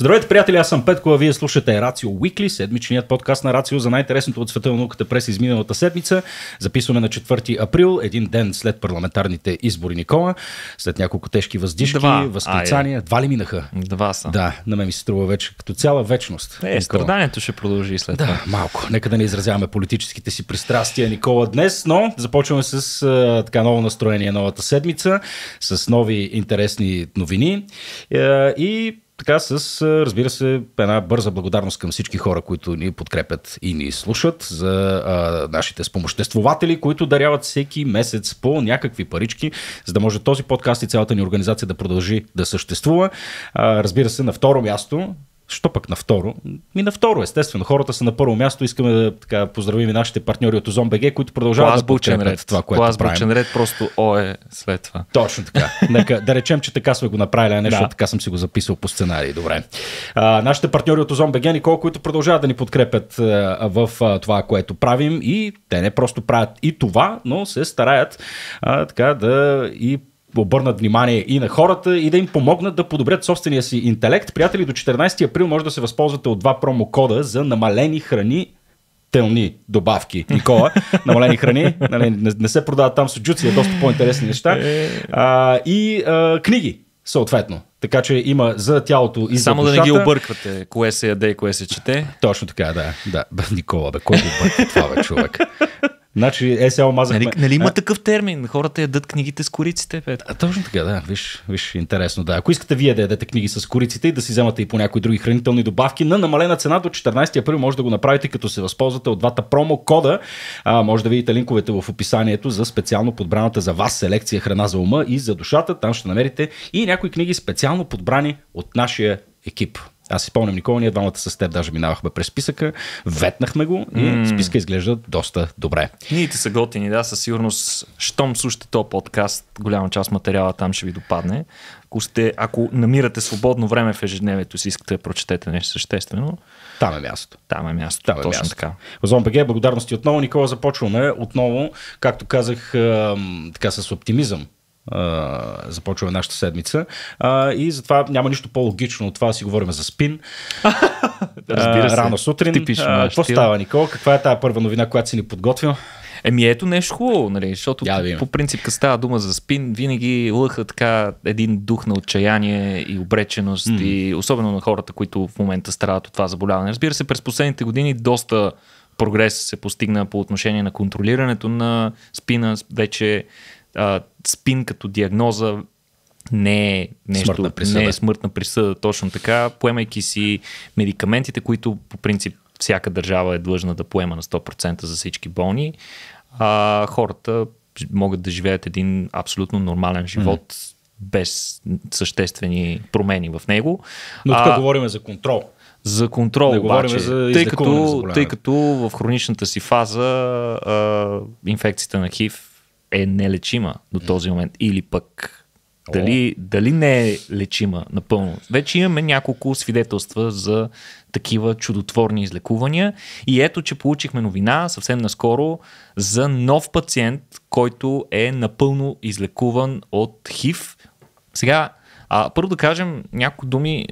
Здравейте, приятели, аз съм Петко, а вие слушате Рацио Уикли, седмичният подкаст на Рацио за най-интересното от света на науката през изминалата седмица. Записваме на 4 април, един ден след парламентарните избори, Никола. След няколко тежки въздишки, Два. възклицания. е. Два ли минаха? Два са. Да, на мен ми се струва вече като цяла вечност. Е, Никола. страданието ще продължи след това. Да, малко. Нека да не изразяваме политическите си пристрастия, Никола, днес, но започваме с а, така ново настроение новата седмица, с нови интересни новини. А, и така с, разбира се, една бърза благодарност към всички хора, които ни подкрепят и ни слушат, за а, нашите спомоществователи, които даряват всеки месец по някакви парички, за да може този подкаст и цялата ни организация да продължи да съществува. А, разбира се, на второ място Що пък на второ? Ми на второ, естествено. Хората са на първо място. Искаме да така, поздравим и нашите партньори от Озон БГ, които продължават Клас да подкрепят ред. това, което Клас правим. ред просто О е след това. Точно така. Нека, да речем, че така сме го направили, а не да. така съм си го записал по сценарий. Добре. А, нашите партньори от Озон БГ, Никол, които продължават да ни подкрепят а, в а, това, което правим и те не просто правят и това, но се стараят а, така да и обърнат внимание и на хората и да им помогнат да подобрят собствения си интелект. Приятели, до 14 април може да се възползвате от два промокода за намалени храни телни добавки, Никола, намалени храни, нали, не, не се продават там суджуци, е доста по-интересни неща, е. а, и а, книги, съответно. Така че има за тялото и Само за Само да не ги обърквате, кое се яде и кое се чете. Точно така, да. да. Никола, бе, кой го обърква това, бе, човек? Значи, е, сега мазахме. Нали, нали има а... такъв термин? Хората ядат книгите с кориците. Бе. А, точно така, да. Виж, виж, интересно, да. Ако искате вие да ядете книги с кориците и да си вземате и по някои други хранителни добавки на намалена цена до 14 април, може да го направите, като се възползвате от двата промо кода. А, може да видите линковете в описанието за специално подбраната за вас селекция храна за ума и за душата. Там ще намерите и някои книги специално подбрани от нашия екип. Аз си спомням, Никола, ние двамата с теб даже минавахме през списъка, ветнахме го и mm. списка изглежда доста добре. Книгите са готини, да, със сигурност. Щом слушате то подкаст, голяма част материала там ще ви допадне. Ако, сте, ако намирате свободно време в ежедневието си, искате да прочетете нещо съществено, там е място. Там е място. Там е точно място. така. Озон ПГ, благодарности отново. Никола, започваме отново, както казах, така с оптимизъм а, започваме нашата седмица. А, и затова няма нищо по-логично от това да си говорим за спин. Разбира се. рано сутрин. Типично. Какво става, Никол? Каква е тази първа новина, която си ни подготвил? Еми ето нещо хубаво, нали, защото yeah, по принцип, като става дума за спин, винаги лъха така един дух на отчаяние и обреченост, mm. и особено на хората, които в момента страдат от това заболяване. Разбира се, през последните години доста прогрес се постигна по отношение на контролирането на спина. Вече а, спин като диагноза не е нещо, смъртна присъда. не е смъртна присъда, точно така, поемайки си медикаментите, които по принцип всяка държава е длъжна да поема на 100% за всички болни, а, хората могат да живеят един абсолютно нормален живот, mm-hmm. без съществени промени в него. Но тук а, говорим за контрол. За контрол, да обаче, за тъй, като, за тъй като в хроничната си фаза а, инфекцията на ХИВ е нелечима до този момент или пък дали, дали не е лечима напълно. Вече имаме няколко свидетелства за такива чудотворни излекувания. И ето, че получихме новина съвсем наскоро за нов пациент, който е напълно излекуван от ХИВ. Сега, а, първо да кажем няколко думи.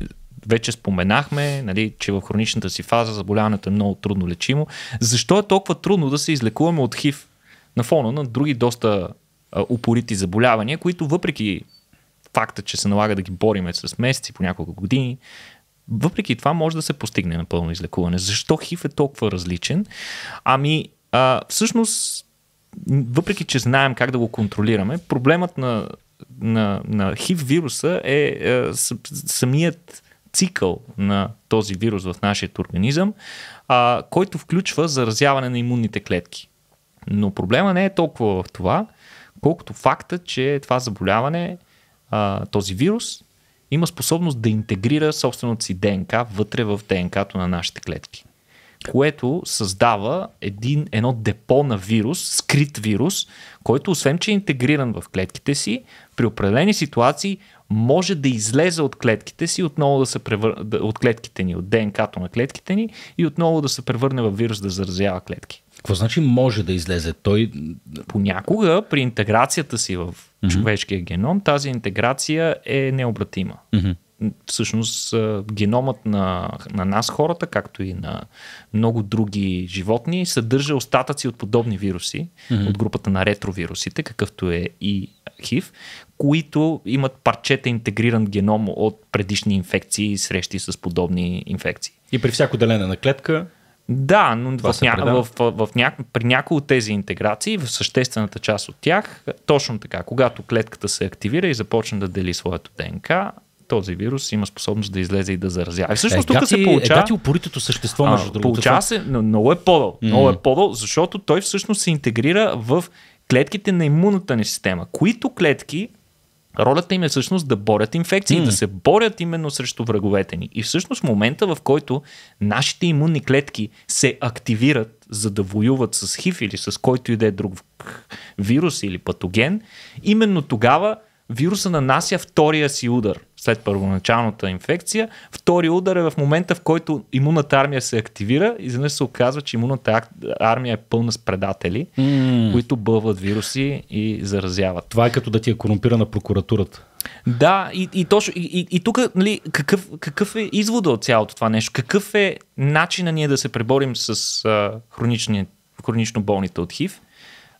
Вече споменахме, нали, че в хроничната си фаза заболяването е много трудно лечимо. Защо е толкова трудно да се излекуваме от ХИВ? на фона на други доста а, упорити заболявания, които въпреки факта, че се налага да ги бориме с месеци, по няколко години, въпреки това може да се постигне напълно излекуване. Защо ХИВ е толкова различен? Ами, а, всъщност, въпреки че знаем как да го контролираме, проблемът на, на, на ХИВ вируса е, е самият цикъл на този вирус в нашия организъм, а, който включва заразяване на имунните клетки. Но проблема не е толкова в това, колкото факта, че това заболяване, а, този вирус, има способност да интегрира собственото си ДНК вътре в ДНК-то на нашите клетки. Което създава един, едно депо на вирус, скрит вирус, който освен, че е интегриран в клетките си, при определени ситуации може да излезе от клетките си, отново да се превър... от клетките ни, от ДНК-то на клетките ни и отново да се превърне в вирус да заразява клетки. Какво значи може да излезе? Той... Понякога при интеграцията си в mm-hmm. човешкия геном тази интеграция е необратима. Mm-hmm. Всъщност геномът на, на нас хората, както и на много други животни, съдържа остатъци от подобни вируси, mm-hmm. от групата на ретровирусите, какъвто е и ХИВ, които имат парчета интегриран геном от предишни инфекции и срещи с подобни инфекции. И при всяко деление на клетка да, но в, ня... в, в, в ня... при някои от тези интеграции, в съществената част от тях, точно така, когато клетката се активира и започне да дели своето ДНК, този вирус има способност да излезе и да заразява. И всъщност е, тук се получава. Е, ти упоритото същество, между другото. Получава се, но много е подъл. Mm. Много е подъл, защото той всъщност се интегрира в клетките на имунната ни система, които клетки Ролята им е всъщност да борят инфекции, mm. да се борят именно срещу враговете ни. И всъщност момента, в който нашите имунни клетки се активират, за да воюват с хив или с който и да е друг вирус или патоген, именно тогава вируса нанася втория си удар – след първоначалната инфекция. Втори удар е в момента, в който имунната армия се активира и изведнъж се оказва, че имунната армия е пълна с предатели, mm. които бълват вируси и заразяват. Това е като да ти е корумпирана прокуратурата. Да, и, и точно. И, и, и тук, нали, какъв, какъв е извода от цялото това нещо? Какъв е начина ние да се преборим с а, хронични, хронично болните от ХИВ?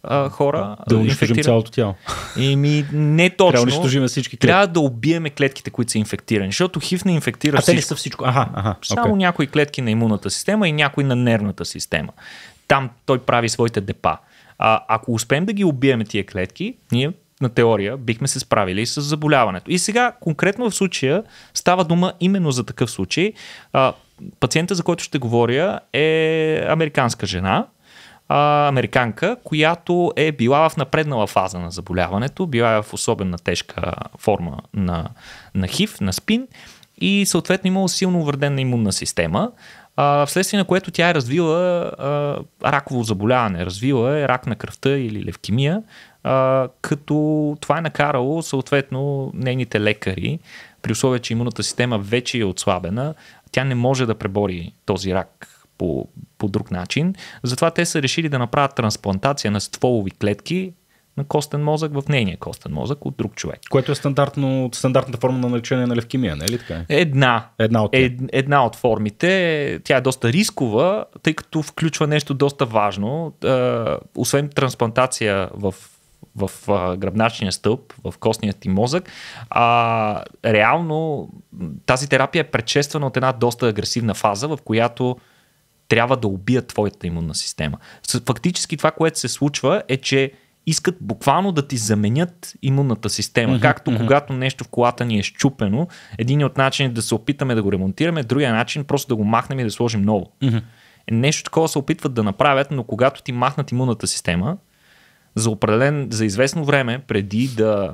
а, хора. Да унищожим цялото тяло. И ми, не точно. Трябва да унищожим всички клетки. Трябва да убиеме клетките, които са инфектирани, защото хив не инфектира а всичко. те не са всичко. Аха, аха, Само okay. някои клетки на имунната система и някои на нервната система. Там той прави своите депа. А, ако успеем да ги убиеме тия клетки, ние на теория бихме се справили с заболяването. И сега конкретно в случая става дума именно за такъв случай. А, пациента, за който ще говоря, е американска жена, а, американка, която е била в напреднала фаза на заболяването, била е в особена тежка форма на, на хив, на спин и съответно имала силно увредена имунна система, а, вследствие на което тя е развила а, раково заболяване, развила е рак на кръвта или левкемия, а, като това е накарало съответно нейните лекари, при условие, че имунната система вече е отслабена, тя не може да пребори този рак по, по друг начин. Затова те са решили да направят трансплантация на стволови клетки на костен мозък в нейния костен мозък от друг човек. Което е стандартно, стандартната форма на лечение на левкемия, не е ли така? Една. Една от, ед, една от формите. Тя е доста рискова, тъй като включва нещо доста важно. Е, освен трансплантация в в а, е, гръбначния стълб, в костния ти мозък, а, реално тази терапия е предшествана от една доста агресивна фаза, в която трябва да убият твоята имунна система. Фактически това, което се случва е, че искат буквално да ти заменят имунната система. Mm-hmm, Както mm-hmm. когато нещо в колата ни е щупено, един от начините да се опитаме да го ремонтираме, другия начин просто да го махнем и да сложим ново. Mm-hmm. Нещо такова се опитват да направят, но когато ти махнат имунната система, за определен, за известно време, преди да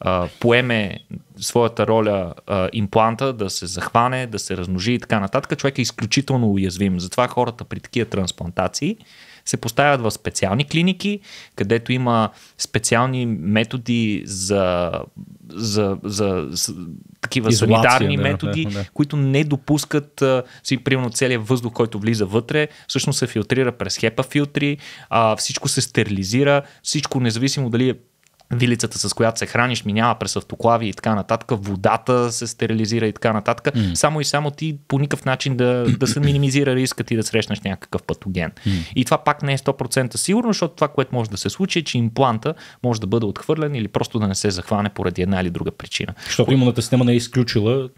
а, поеме своята роля а, импланта, да се захване, да се размножи и така нататък, човек е изключително уязвим. Затова хората при такива трансплантации се поставят в специални клиники, където има специални методи за, за, за, за такива Изолация, санитарни да, методи, да, да. които не допускат си, примерно, целият въздух, който влиза вътре, всъщност се филтрира през хепа филтри, а, всичко се стерилизира, всичко независимо дали е вилицата, с която се храниш, минава през автоклави и така нататък, водата се стерилизира и така нататък. Mm. Само и само ти по никакъв начин да, да се минимизира риска ти да срещнеш някакъв патоген. Mm. И това пак не е 100% сигурно, защото това, което може да се случи е, че импланта може да бъде отхвърлен или просто да не се захване поради една или друга причина. Защото имунната система не е изключила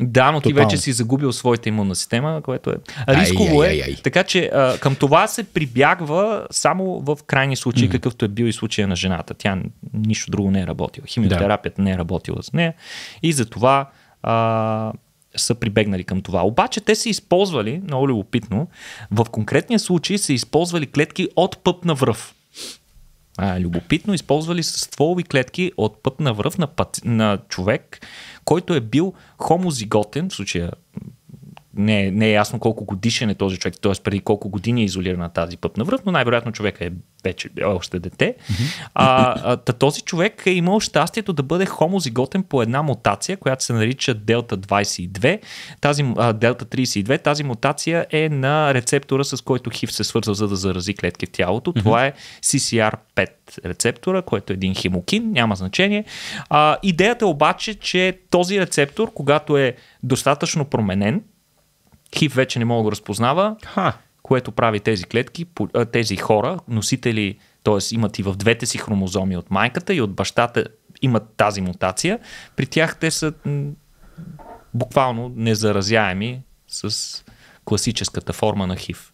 да, но ти вече си загубил своята имунна система, което е рисково е. ай, ай, ай, е. Така че а, към това се прибягва само в крайни случаи, mm какъвто е бил и случая на жената. Тя нищо друго не е работила. Химиотерапията да. не е работила с нея и затова а, са прибегнали към това. Обаче те са използвали, много любопитно, в конкретния случай са използвали клетки от пъп на връв. А, любопитно, използвали са стволови клетки от пъп на връв на, на човек, който е бил хомозиготен, в случая не, не е ясно колко годишен е този човек, т.е. преди колко години е изолирана тази на връв, но най-вероятно човек е вече е още дете. А, а, този човек е имал щастието да бъде хомозиготен по една мутация, която се нарича Делта 22. Тази, а, Делта 32, тази мутация е на рецептора, с който хив се свързва, за да зарази клетки в тялото. Това е CCR5 рецептора, който е един химокин, няма значение. А, идеята е обаче, че този рецептор, когато е достатъчно променен, Хив вече не мога да го разпознава, Ха. което прави тези клетки, тези хора, носители, т.е. имат и в двете си хромозоми от майката и от бащата имат тази мутация. При тях те са буквално незаразяеми с класическата форма на хив.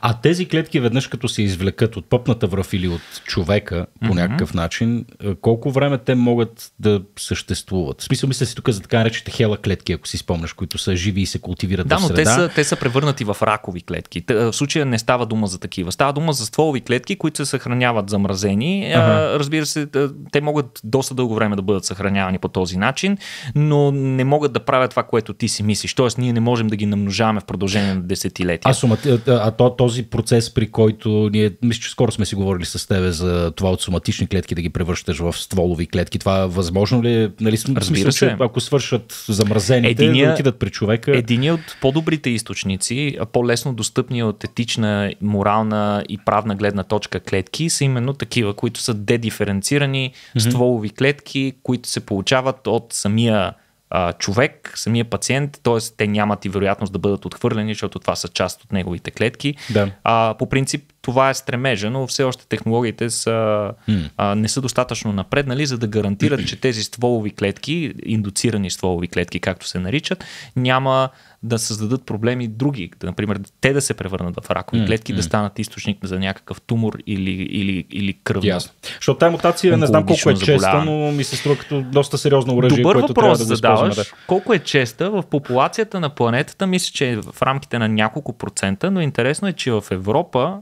А тези клетки веднъж като се извлекат от пъпната връв или от човека по mm-hmm. някакъв начин, е, колко време те могат да съществуват? В смисъл мисля си тук за така наречените хела клетки, ако си спомняш, които са живи и се култивират да, в среда. Да, но те са, те са превърнати в ракови клетки. В случая не става дума за такива. Става дума за стволови клетки, които се съхраняват замразени. Uh-huh. Разбира се, те могат доста дълго време да бъдат съхранявани по този начин, но не могат да правят това, което ти си мислиш. Тоест, ние не можем да ги намножаваме в продължение на десетилетия. А, сума, а, а то, този процес, при който ние, мисля, че скоро сме си говорили с тебе за това от соматични клетки да ги превръщаш в стволови клетки, това е възможно ли? Е? Нали, Разбира се. Че, ако свършат замразените, единия, да отидат при човека. Единият от по-добрите източници, по-лесно достъпни от етична, морална и правна гледна точка клетки, са именно такива, които са дедиференцирани mm-hmm. стволови клетки, които се получават от самия а, човек, самия пациент, т.е. те нямат и вероятност да бъдат отхвърлени, защото това са част от неговите клетки. Да. А, по принцип това е стремежа, но все още технологиите са, mm. а, не са достатъчно напреднали, за да гарантират, че тези стволови клетки, индуцирани стволови клетки, както се наричат, няма да създадат проблеми други. Например, те да се превърнат в ракови mm. клетки, да станат източник за някакъв тумор или, или, или кръв. Ясно. Защото тази мутация не знам колко е честа, но ми се струва като доста сериозно уръжие, Добър което въпрос трябва да задаваш. Да. Колко е честа в популацията на планетата, мисля, че е в рамките на няколко процента, но интересно е, че в Европа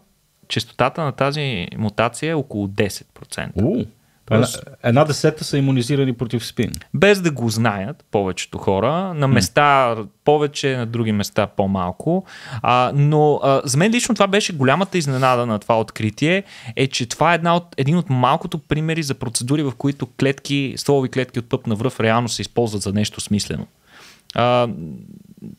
Честотата на тази мутация е около 10%. У, една, една десета са иммунизирани против спин. Без да го знаят повечето хора, на места mm. повече, на други места по-малко. А, но а, за мен лично това беше голямата изненада на това откритие, е, че това е една от, един от малкото примери за процедури, в които клетки, стволови клетки от пъп на връв реално се използват за нещо смислено. А,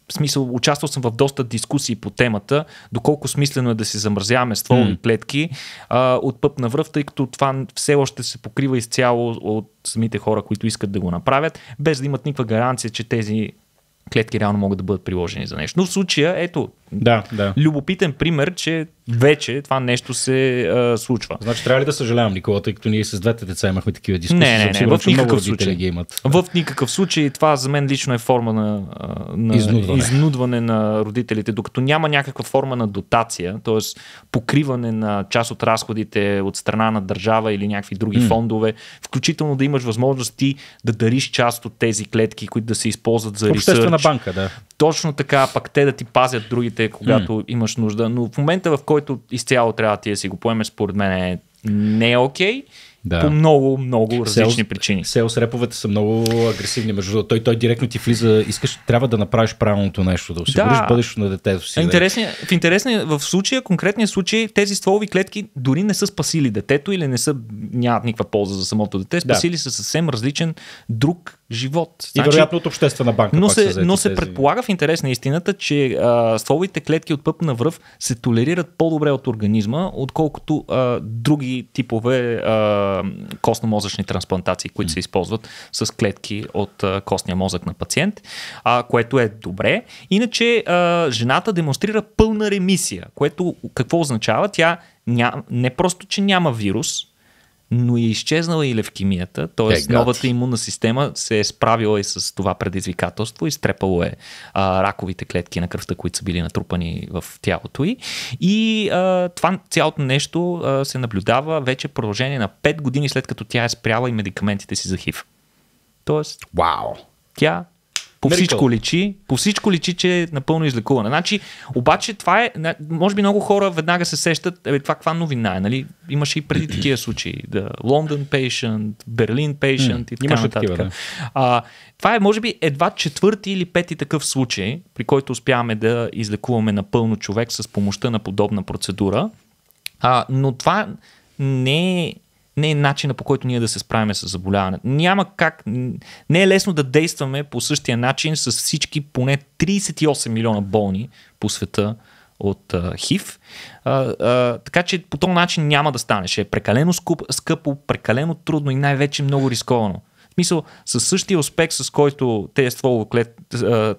в смисъл, участвал съм в доста дискусии по темата, доколко смислено е да си замързяваме стволови mm. клетки а, от пъп на връв, тъй като това все още се покрива изцяло от самите хора, които искат да го направят, без да имат никаква гаранция, че тези клетки реално могат да бъдат приложени за нещо. Но в случая, ето, да, да. любопитен пример, че вече това нещо се а, случва. Значи трябва ли да съжалявам, Никола, тъй като ние с двете деца имахме такива дискусии? Не, не, не, сигурен, в никакъв случай. Ги имат. В никакъв случай това за мен лично е форма на, на изнудване. изнудване на родителите, докато няма някаква форма на дотация, т.е. покриване на част от разходите от страна на държава или някакви други mm. фондове, включително да имаш възможност ти да дариш част от тези клетки, които да се използват за ресърч. банка, да точно така, пак те да ти пазят другите, когато mm. имаш нужда. Но в момента, в който изцяло трябва ти да си го поемеш, според мен е не е окей. Okay. Да. По много, много различни Sales, причини. Селс реповете са много агресивни, между другото. Той, той директно ти влиза, искаш, трябва да направиш правилното нещо, да осигуриш да. бъдещето на детето си. в интересния, в случая, конкретния случай, тези стволови клетки дори не са спасили детето или не са, нямат никаква полза за самото дете. Спасили да. са съвсем различен друг живот. И значи, вероятно от обществена банка. Но се, но се тези... предполага в интерес на истината, че а, стволовите клетки от пъп на връв се толерират по-добре от организма, отколкото а, други типове а, костно-мозъчни трансплантации, които mm. се използват с клетки от а, костния мозък на пациент, а, което е добре. Иначе а, жената демонстрира пълна ремисия, което какво означава? Тя ня... не просто, че няма вирус, но е изчезнала и левкимията, т.е. Е, новата имунна система се е справила и с това предизвикателство, изтрепало е а, раковите клетки на кръвта, които са били натрупани в тялото й. И а, това цялото нещо а, се наблюдава вече продължение на 5 години след като тя е спряла и медикаментите си за хив. Тоест, Вау. тя по всичко личи, по всичко личи, че е напълно излекуване. Значи, обаче това е, може би много хора веднага се сещат, е, това каква новина е, нали? Имаше и преди такива случаи. The London patient, Berlin patient mm, и така нататък. Такива, да. а, това е, може би, едва четвърти или пети такъв случай, при който успяваме да излекуваме напълно човек с помощта на подобна процедура. А, но това не е не е начина по който ние да се справим с заболяването. Няма как, не е лесно да действаме по същия начин с всички поне 38 милиона болни по света от а, ХИВ. А, а, така че по този начин няма да стане. Ще е прекалено скуп, скъпо, прекалено трудно и най-вече много рисковано. В смисъл, със същия успех, с който тези, клет,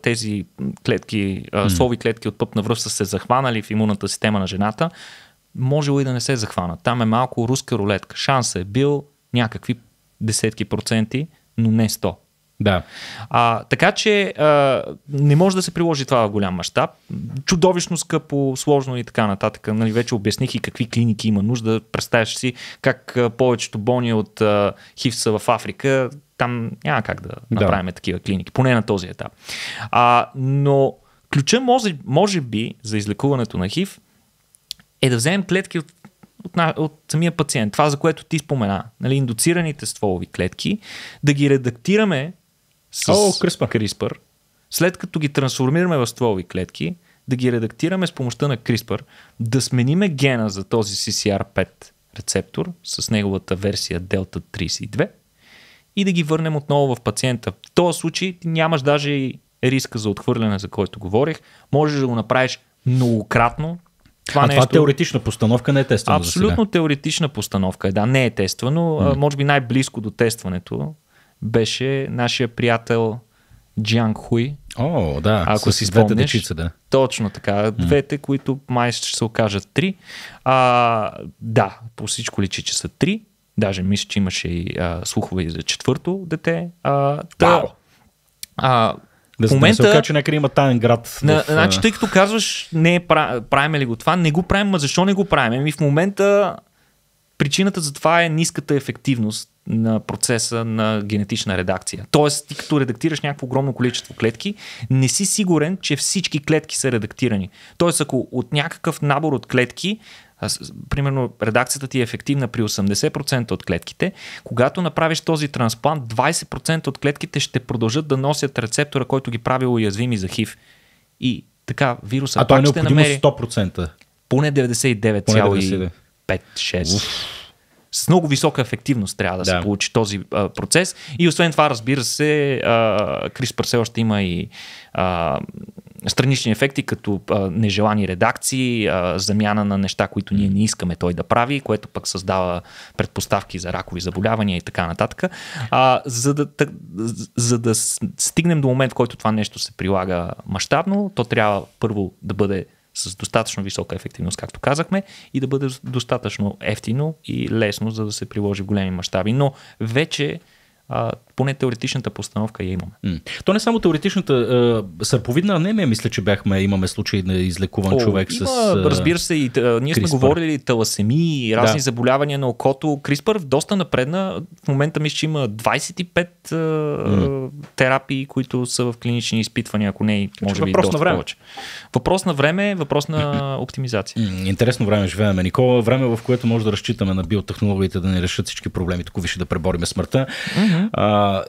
тези клетки, слови клетки от пъпна връв са се захванали в имунната система на жената, можело и да не се захвана. Там е малко руска рулетка. Шансът е бил някакви десетки проценти, но не 100. Да. А, така че а, не може да се приложи това в голям мащаб. Чудовищно скъпо, сложно и така нататък. Нали, вече обясних и какви клиники има нужда. Представяш си как а, повечето болни от а, хив са в Африка. Там няма как да направим да. такива клиники, поне на този етап. А, но ключа може, може би за излекуването на хив е да вземем клетки от, от, от, от самия пациент, това за което ти спомена, нали, индуцираните стволови клетки, да ги редактираме с О, CRISPR. CRISPR, след като ги трансформираме в стволови клетки, да ги редактираме с помощта на CRISPR, да смениме гена за този CCR5 рецептор с неговата версия Delta 32 и да ги върнем отново в пациента. В този случай ти нямаш даже и риска за отхвърляне, за който говорих. Можеш да го направиш многократно, това, а нещо... това теоретична постановка не е тествана. Абсолютно теоретична постановка е, да, не е тествано. Mm. Може би най-близко до тестването беше нашия приятел Джан Хуй. О, да, ако си спомнеш, дечица, да. Точно така. Двете, mm. които май ще се окажат три. А, да, по всичко личи, че са три. Даже мисля, че имаше и а, слухове и за четвърто дете. А, та, а, да, в момента... Да се някъде има таен град. На, в... Значи, тъй като казваш, не, е правим ли го това, не го правим, а защо не го правим? Ами в момента причината за това е ниската ефективност на процеса на генетична редакция. Тоест, ти като редактираш някакво огромно количество клетки, не си сигурен, че всички клетки са редактирани. Тоест, ако от някакъв набор от клетки примерно редакцията ти е ефективна при 80% от клетките, когато направиш този трансплант, 20% от клетките ще продължат да носят рецептора, който ги прави уязвими за хив. И така, вируса а е пак е ще намери... 100%. Поне 99,5-6 с много висока ефективност трябва да, да. се получи този а, процес. И освен това, разбира се, а, CRISPR все още има и а, странични ефекти, като а, нежелани редакции, а, замяна на неща, които ние не искаме той да прави, което пък създава предпоставки за ракови заболявания и така нататък. А, за, да, так, за да стигнем до момент, в който това нещо се прилага мащабно, то трябва първо да бъде с достатъчно висока ефективност, както казахме, и да бъде достатъчно ефтино и лесно, за да се приложи в големи мащаби. Но вече а, поне теоретичната постановка я имаме. М. То не само теоретичната а, сърповидна анемия, мисля, че бяхме, имаме случай на излекуван О, човек има, с. разбира се, и, а, ние CRISPR. сме говорили таласеми и разни да. заболявания на окото. Криспър доста напредна. В момента мисля, че има 25 а, mm. терапии, които са в клинични изпитвания, ако не, може би въпрос доста на време. повече. Въпрос на време, въпрос на оптимизация. Mm, интересно време живееме, Никола. Време, в което може да разчитаме на биотехнологиите да ни решат всички проблеми. Тук виж да пребориме смъртта. Mm-hmm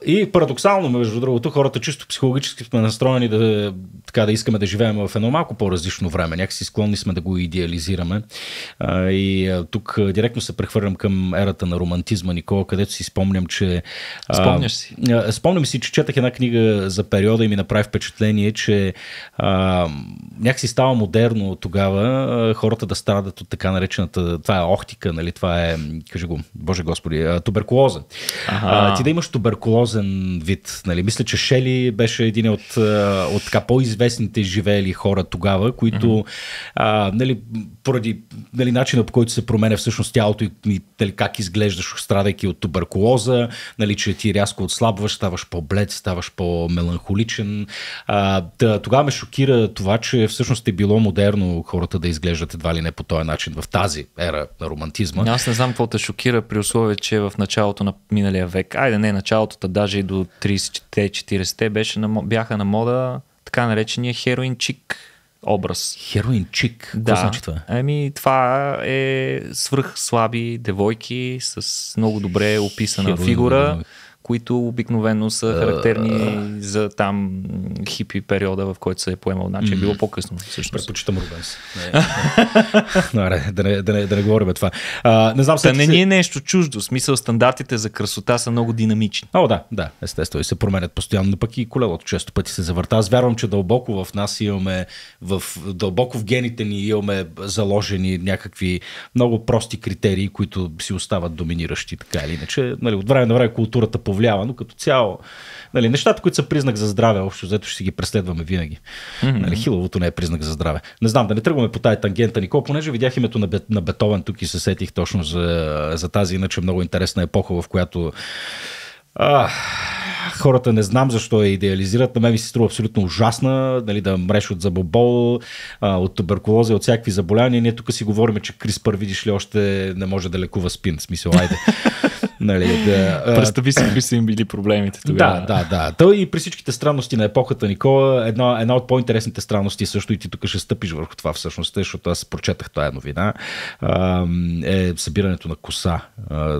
и парадоксално, между другото, хората чисто психологически сме настроени да, така, да искаме да живеем в едно малко по-различно време. Някакси склонни сме да го идеализираме. А, и а, тук директно се прехвърлям към ерата на романтизма, Никола, където си спомням, че... А, Спомняш си. А, спомням си, че четах една книга за периода и ми направи впечатление, че а, някакси става модерно тогава а, хората да страдат от така наречената... Това е охтика, нали? Това е, кажи го, боже господи, а, туберкулоза. Ага. А, ти да имаш туберкулоза мускулозен вид. Нали? Мисля, че Шели беше един от, от така, по-известните живеели хора тогава, които mm-hmm. а, нали, поради нали, начина по който се променя всъщност тялото и нали, как изглеждаш, страдайки от туберкулоза, нали, че ти е рязко отслабваш, ставаш по-блед, ставаш по-меланхоличен. А, да, тогава ме шокира това, че всъщност е било модерно хората да изглеждат едва ли не по този начин в тази ера на романтизма. Аз не знам какво те шокира при условие, че е в началото на миналия век, айде не началото, работата, даже и до 30-40-те, беше на, бяха на мода така наречения хероинчик образ. Хероинчик? Да. Какво значи това? Ами, това е свръх слаби девойки с много добре описана Хероин, фигура които обикновено са е, характерни uh, за там хипи периода, в който се е поемал. Значи е било по-късно. Всъщност. Предпочитам Рубенс. Не, да, не, да, не, да не говорим това. А, не знам, Та не ни е нещо чуждо. В смисъл стандартите за красота са много динамични. О, да, да, естествено. И се променят постоянно, но пък и колелото често пъти се завърта. Аз вярвам, че дълбоко в нас имаме, в, дълбоко в гените ни имаме заложени някакви много прости критерии, които си остават доминиращи, така или иначе. Нали, от време на време културата по повлиява, но като цяло нали, нещата, които са признак за здраве, общо взето ще си ги преследваме винаги. Mm-hmm. Нали, хиловото не е признак за здраве. Не знам да не тръгваме по тази тангента, Никол, понеже видях името на, Бет, на Бетовен тук и се сетих точно за, за тази иначе много интересна епоха, в която а, хората не знам защо я идеализират. На мен ми се струва абсолютно ужасна, нали, да мреш от забобол, а, от туберкулоза, от всякакви заболявания. Ние тук си говорим, че Криспър, видиш ли, още не може да лекува спин. В смисъл, айде. Нали, да, Представи си какви са им били проблемите тогава. Да, да, да. Той и при всичките странности на епохата, Никола, една, една от по-интересните странности също и ти тук ще стъпиш върху това всъщност, е, защото аз прочетах тая новина, е събирането на коса,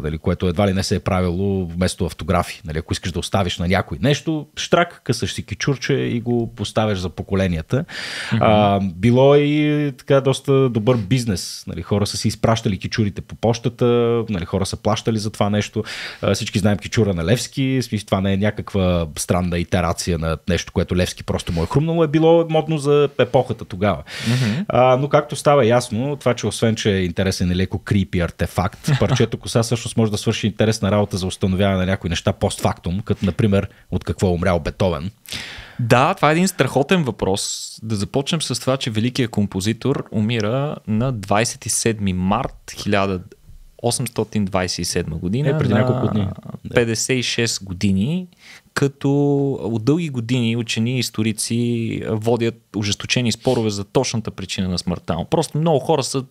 нали, което едва ли не се е правило вместо автографи. Нали, ако искаш да оставиш на някой нещо, штрак, късаш си кичурче и го поставяш за поколенията. Mm-hmm. А, било и така доста добър бизнес. Нали, хора са си изпращали кичурите по почтата, нали, хора са плащали за това нещо нещо. Всички знаем Кичура на Левски, това не е някаква странна итерация на нещо, което Левски просто му е хрумнало, е било модно за епохата тогава. Mm-hmm. А, но както става ясно, това, че освен, че е интересен и леко крипи артефакт, парчето коса всъщност може да свърши интересна работа за установяване на някои неща постфактум, като например от какво е умрял Бетовен. Да, това е един страхотен въпрос. Да започнем с това, че великият композитор умира на 27 март 1000 1827 година. Е, преди няколко дни. 56 години, като от дълги години учени и историци водят ожесточени спорове за точната причина на смъртта. Просто много хора са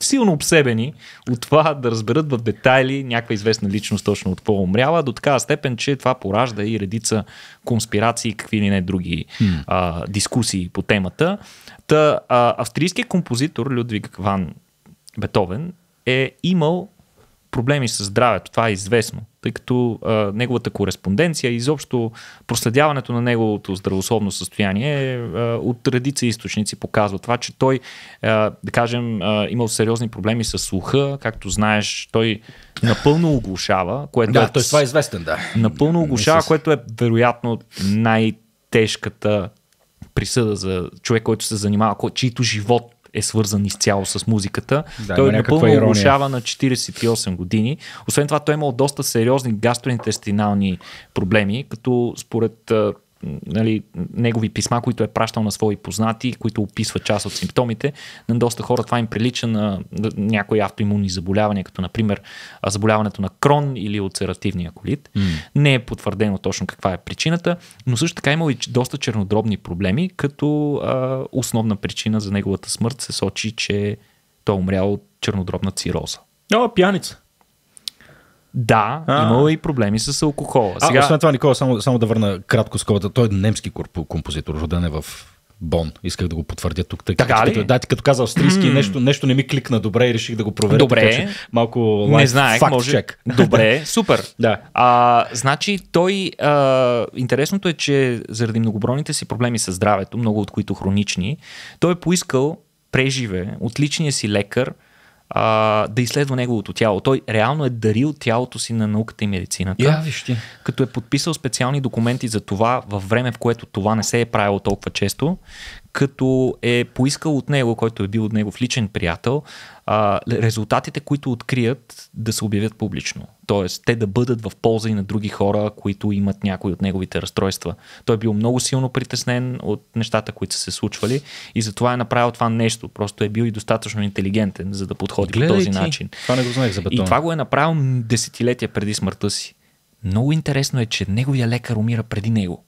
силно обсебени от това да разберат в детайли някаква известна личност точно от какво умрява, до такава степен, че това поражда и редица конспирации, какви или не други а, дискусии по темата. Та, а, австрийският композитор Людвиг Ван Бетовен е имал проблеми с здравето. Това е известно, тъй като а, неговата кореспонденция и изобщо проследяването на неговото здравословно състояние е, а, от редица източници показва това, че той, а, да кажем, а, имал сериозни проблеми с слуха. Както знаеш, той напълно оглушава, което е да, е, т.е. това е известен, да. Напълно оглушава, което е вероятно най-тежката присъда за човек, който се занимава, чието живот е свързан изцяло с музиката. Да, той е напълно оглушава на 48 години. Освен това, той е имал доста сериозни гастроинтестинални проблеми, като според нали, негови писма, които е пращал на свои познати, които описват част от симптомите. На доста хора това им прилича на някои автоимунни заболявания, като например заболяването на крон или улцеративния колит. Mm. Не е потвърдено точно каква е причината, но също така има и доста чернодробни проблеми, като а, основна причина за неговата смърт се сочи, че той е умрял от чернодробна цироза. О, пияница. Да, а имало е и проблеми с алкохола. Сега... А, освен това, Никола, само, само да върна кратко скобата. Той е немски композитор, роден е в Бон. Исках да го потвърдя тук. Тъй, така като, Да, ти като каза австрийски, mm. нещо, нещо не ми кликна добре и реших да го проверя. Добре. Така, че малко лайф, не знаех, факт може... чек. Добре, супер. да. А, значи той, а, интересното е, че заради многобройните си проблеми с здравето, много от които хронични, той е поискал преживе от личния си лекар – а, да изследва неговото тяло. Той реално е дарил тялото си на науката и медицината. Я, вижте. Като е подписал специални документи за това във време, в което това не се е правило толкова често, като е поискал от него, който е бил от него в личен приятел, а, резултатите, които открият, да се обявят публично. Тоест, те да бъдат в полза и на други хора, които имат някои от неговите разстройства. Той е бил много силно притеснен от нещата, които са се случвали и затова е направил това нещо. Просто е бил и достатъчно интелигентен, за да подходи Гледай по този ти. начин. Това не го знаех за бетон. И това го е направил десетилетия преди смъртта си. Много интересно е, че неговия лекар умира преди него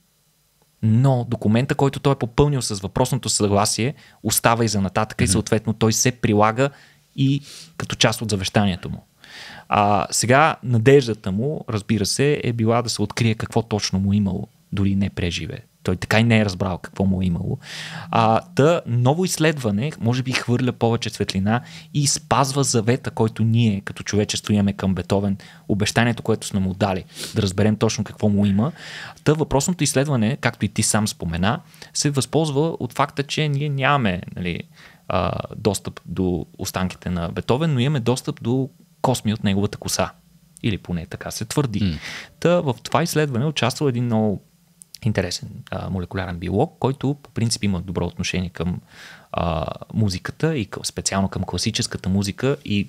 но документа, който той е попълнил с въпросното съгласие, остава и за нататък mm-hmm. и съответно той се прилага и като част от завещанието му. А, сега надеждата му, разбира се, е била да се открие какво точно му имало, дори не преживе той така и не е разбрал какво му е имало. А, та ново изследване, може би, хвърля повече светлина и спазва завета, който ние като човечество имаме към Бетовен, обещанието, което сме му дали, да разберем точно какво му има. Та въпросното изследване, както и ти сам спомена, се възползва от факта, че ние нямаме нали, а, достъп до останките на Бетовен, но имаме достъп до косми от неговата коса. Или поне така се твърди. Mm. Та в това изследване участвал един много интересен а, молекулярен биолог, който по принцип има добро отношение към а, музиката и към, специално към класическата музика и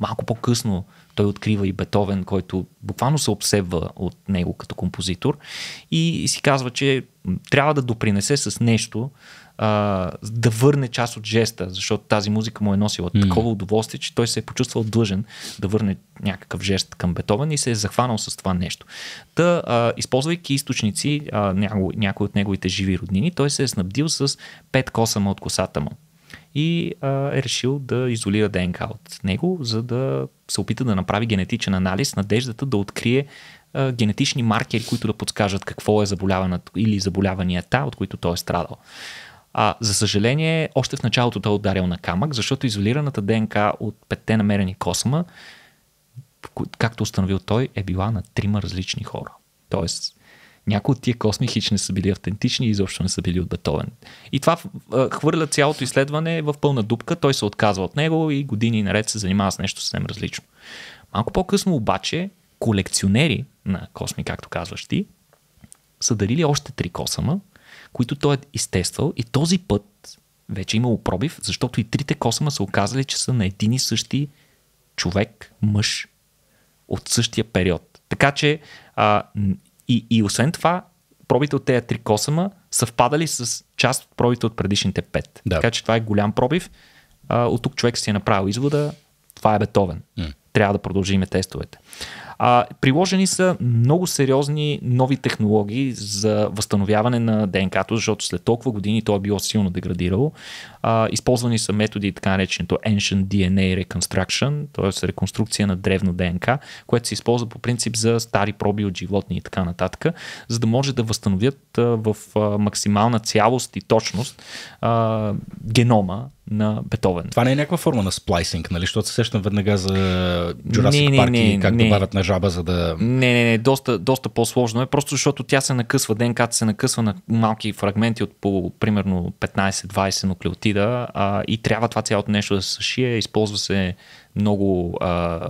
малко по-късно той открива и Бетовен, който буквално се обсебва от него като композитор и, и си казва, че трябва да допринесе с нещо а, да върне част от жеста, защото тази музика му е носила mm. такова удоволствие, че той се е почувствал длъжен да върне някакъв жест към Бетовен и се е захванал с това нещо. Та, а, използвайки източници, а, няко, някои от неговите живи роднини, той се е снабдил с пет косама от косата му и а, е решил да изолира ДНК от него, за да се опита да направи генетичен анализ, надеждата да открие генетични маркери, които да подскажат какво е заболяването или заболяванията, от които той е страдал. А, за съжаление, още в началото той е ударил на камък, защото изолираната ДНК от петте намерени косма, както установил той, е била на трима различни хора. Тоест, някои от тия косми хич не са били автентични и изобщо не са били от Бетовен. И това хвърля цялото изследване в пълна дупка, той се отказва от него и години наред се занимава с нещо съвсем различно. Малко по-късно обаче колекционери на косми, както казваш ти, са дарили още три косама които той е изтествал и този път вече е имало пробив, защото и трите косма са оказали, че са на един и същи човек, мъж от същия период. Така че а, и, и освен това, пробите от тези три косама съвпадали с част от пробите от предишните пет. Да. Така че това е голям пробив. А, от тук човек си е направил извода, това е Бетовен. Mm. Трябва да продължиме тестовете. А, приложени са много сериозни нови технологии за възстановяване на ДНК-то, защото след толкова години то е било силно деградирало. А, използвани са методи, така нареченото Ancient DNA Reconstruction, т.е. реконструкция на древно ДНК, което се използва по принцип за стари проби от животни и така нататък, за да може да възстановят а, в а, максимална цялост и точност а, генома на Бетовен. Това не е някаква форма на сплайсинг, нали? Защото се сещам веднага за Jurassic не, Park не, и как не, добавят нещо жаба, за да. Не, не, не, доста, доста по-сложно е, просто защото тя се накъсва, ДНК-то се накъсва на малки фрагменти от по примерно 15-20 нуклеотида а, и трябва това цялото нещо да се съшие. Използва се много а,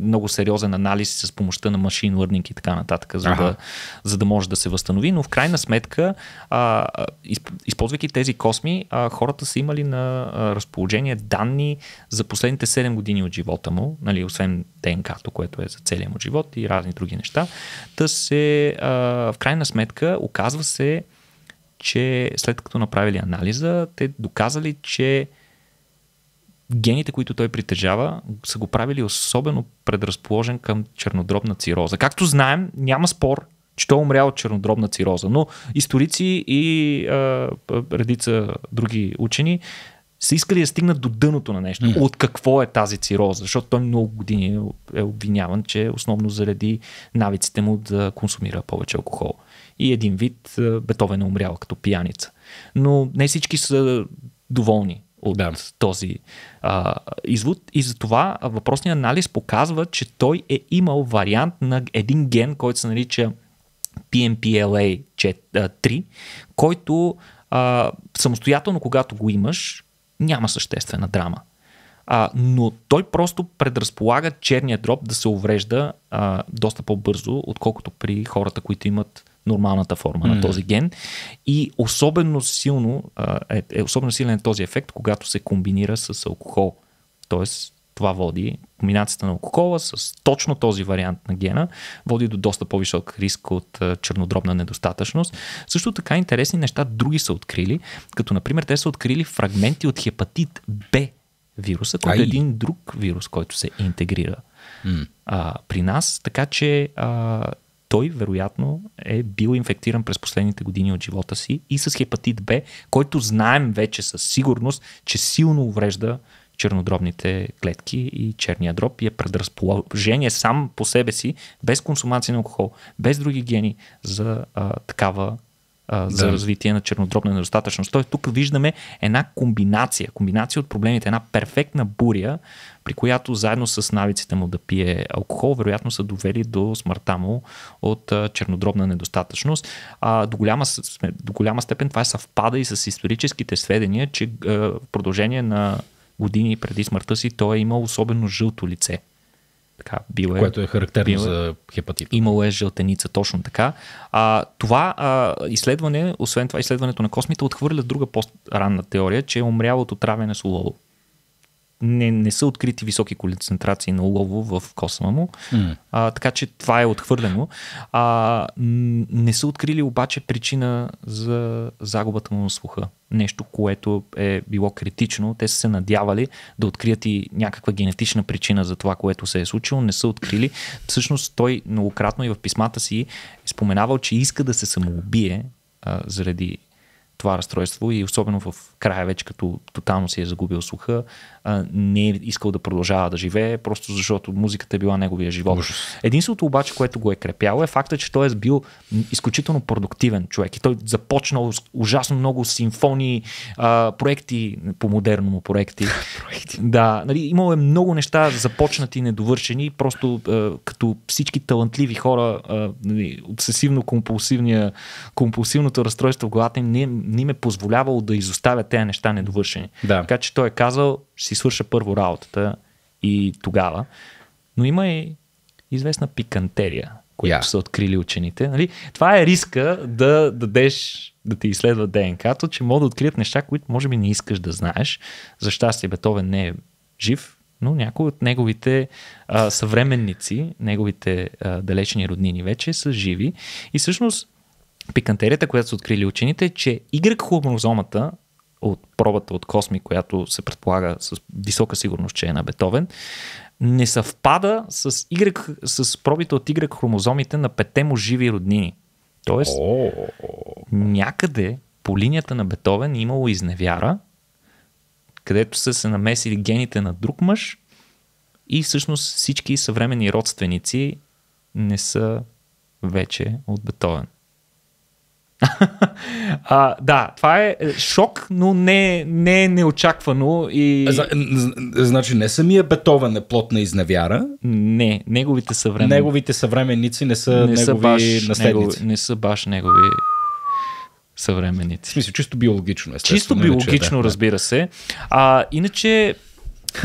много сериозен анализ с помощта на машин learning и така нататък, за ага. да, за да може да се възстанови. Но в крайна сметка, а, използвайки тези косми, а, хората са имали на разположение данни за последните 7 години от живота му, нали, освен ДНК-то, което е за целия му живот и разни други неща. Та се, а, в крайна сметка, оказва се, че след като направили анализа, те доказали, че гените, които той притежава, са го правили особено предразположен към чернодробна цироза. Както знаем, няма спор, че той е умря от чернодробна цироза, но историци и а, редица други учени са искали да стигнат до дъното на нещо. Mm. От какво е тази цироза? Защото той много години е обвиняван, че е основно заради навиците му да консумира повече алкохол. И един вид Бетовен е умрял като пияница. Но не всички са доволни от с този а, извод. И затова въпросният анализ показва, че той е имал вариант на един ген, който се нарича PMPLA3, който а, самостоятелно, когато го имаш, няма съществена драма. А, но той просто предразполага черния дроп да се уврежда а, доста по-бързо, отколкото при хората, които имат нормалната форма mm-hmm. на този ген. И особено силно е, е особено силен е този ефект, когато се комбинира с алкохол. Тоест, това води, комбинацията на алкохола с точно този вариант на гена, води до доста по-висок риск от чернодробна недостатъчност. Също така интересни неща други са открили, като например те са открили фрагменти от хепатит Б вируса, който е един друг вирус, който се интегрира mm. а, при нас. Така че а, той вероятно е бил инфектиран през последните години от живота си и с хепатит Б, който знаем вече със сигурност, че силно уврежда чернодробните клетки и черния дроб и е предразположение сам по себе си, без консумация на алкохол, без други гени за а, такава а, за да. развитие на чернодробна недостатъчност. Тоест тук виждаме една комбинация, комбинация от проблемите, една перфектна буря, при която заедно с навиците му да пие алкохол, вероятно са довели до смъртта му от а, чернодробна недостатъчност. А, до, голяма, до голяма степен това е съвпада и с историческите сведения, че а, в продължение на години преди смъртта си той е имал особено жълто лице така, било е. Което е характерно било, е. за хепатит. Имало е жълтеница, точно така. А, това а, изследване, освен това изследването на космите, отхвърля друга по-ранна теория, че е умрял от отравяне с олово не, не са открити високи концентрации на улово в косма му, mm. а, така че това е отхвърлено. А, не са открили обаче причина за загубата му на слуха. Нещо, което е било критично. Те са се надявали да открият и някаква генетична причина за това, което се е случило. Не са открили. Всъщност той многократно и в писмата си е споменавал, че иска да се самоубие а, заради това разстройство и особено в края вече като тотално си е загубил слуха, не е искал да продължава да живее, просто защото музиката е била неговия живот. Единството, обаче, което го е крепяло е факта, че той е бил изключително продуктивен човек и той започнал ужасно много симфонии, проекти, по-модерно му проекти. проекти. Да, нали, имало е много неща започнати и недовършени, просто като всички талантливи хора, нали, обсесивно-компулсивното разстройство в главата им не е не им е позволявало да изоставят тези неща недовършени. Да. Така че той е казал, ще си свърша първо работата и тогава. Но има и известна пикантерия, която yeah. са открили учените. Нали? Това е риска да дадеш, да ти изследва ДНК-то, че могат да открият неща, които може би не искаш да знаеш. За щастие Бетовен не е жив, но някои от неговите а, съвременници, неговите а, далечни роднини вече са живи. И всъщност пикантерията, която са открили учените, е, че Y хромозомата от пробата от Косми, която се предполага с висока сигурност, че е на Бетовен, не съвпада с, y, с пробите от Y хромозомите на пете му живи роднини. Тоест, някъде по линията на Бетовен е имало изневяра, където са се намесили гените на друг мъж и всъщност всички съвременни родственици не са вече от Бетовен. а, да, това е, е шок, но не, не е неочаквано. И... Значи не самия Бетовен е плод на изневяра. Не, неговите съвременници. Неговите съвременници не са не негови са баш, наследници. Негови, не са баш негови съвременници. В смисъл, чисто биологично, естествено. Чисто е, биологично, вече, да. разбира се. А, иначе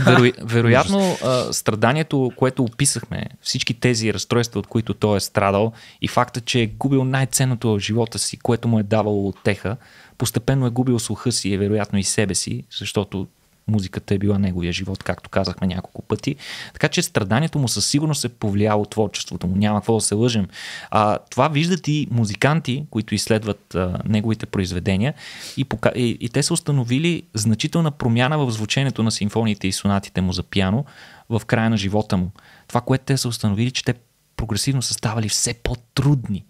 Веро, вероятно, а, страданието, което описахме, всички тези разстройства, от които той е страдал и факта, че е губил най-ценното в живота си, което му е давало отеха, постепенно е губил слуха си и вероятно и себе си, защото музиката е била неговия живот, както казахме няколко пъти. Така че страданието му със сигурност е повлияло творчеството му. Няма какво да се лъжим. А, това виждат и музиканти, които изследват а, неговите произведения и, пока... и, и те са установили значителна промяна в звучението на симфониите и сонатите му за пиано в края на живота му. Това, което те са установили, че те прогресивно са ставали все по-трудни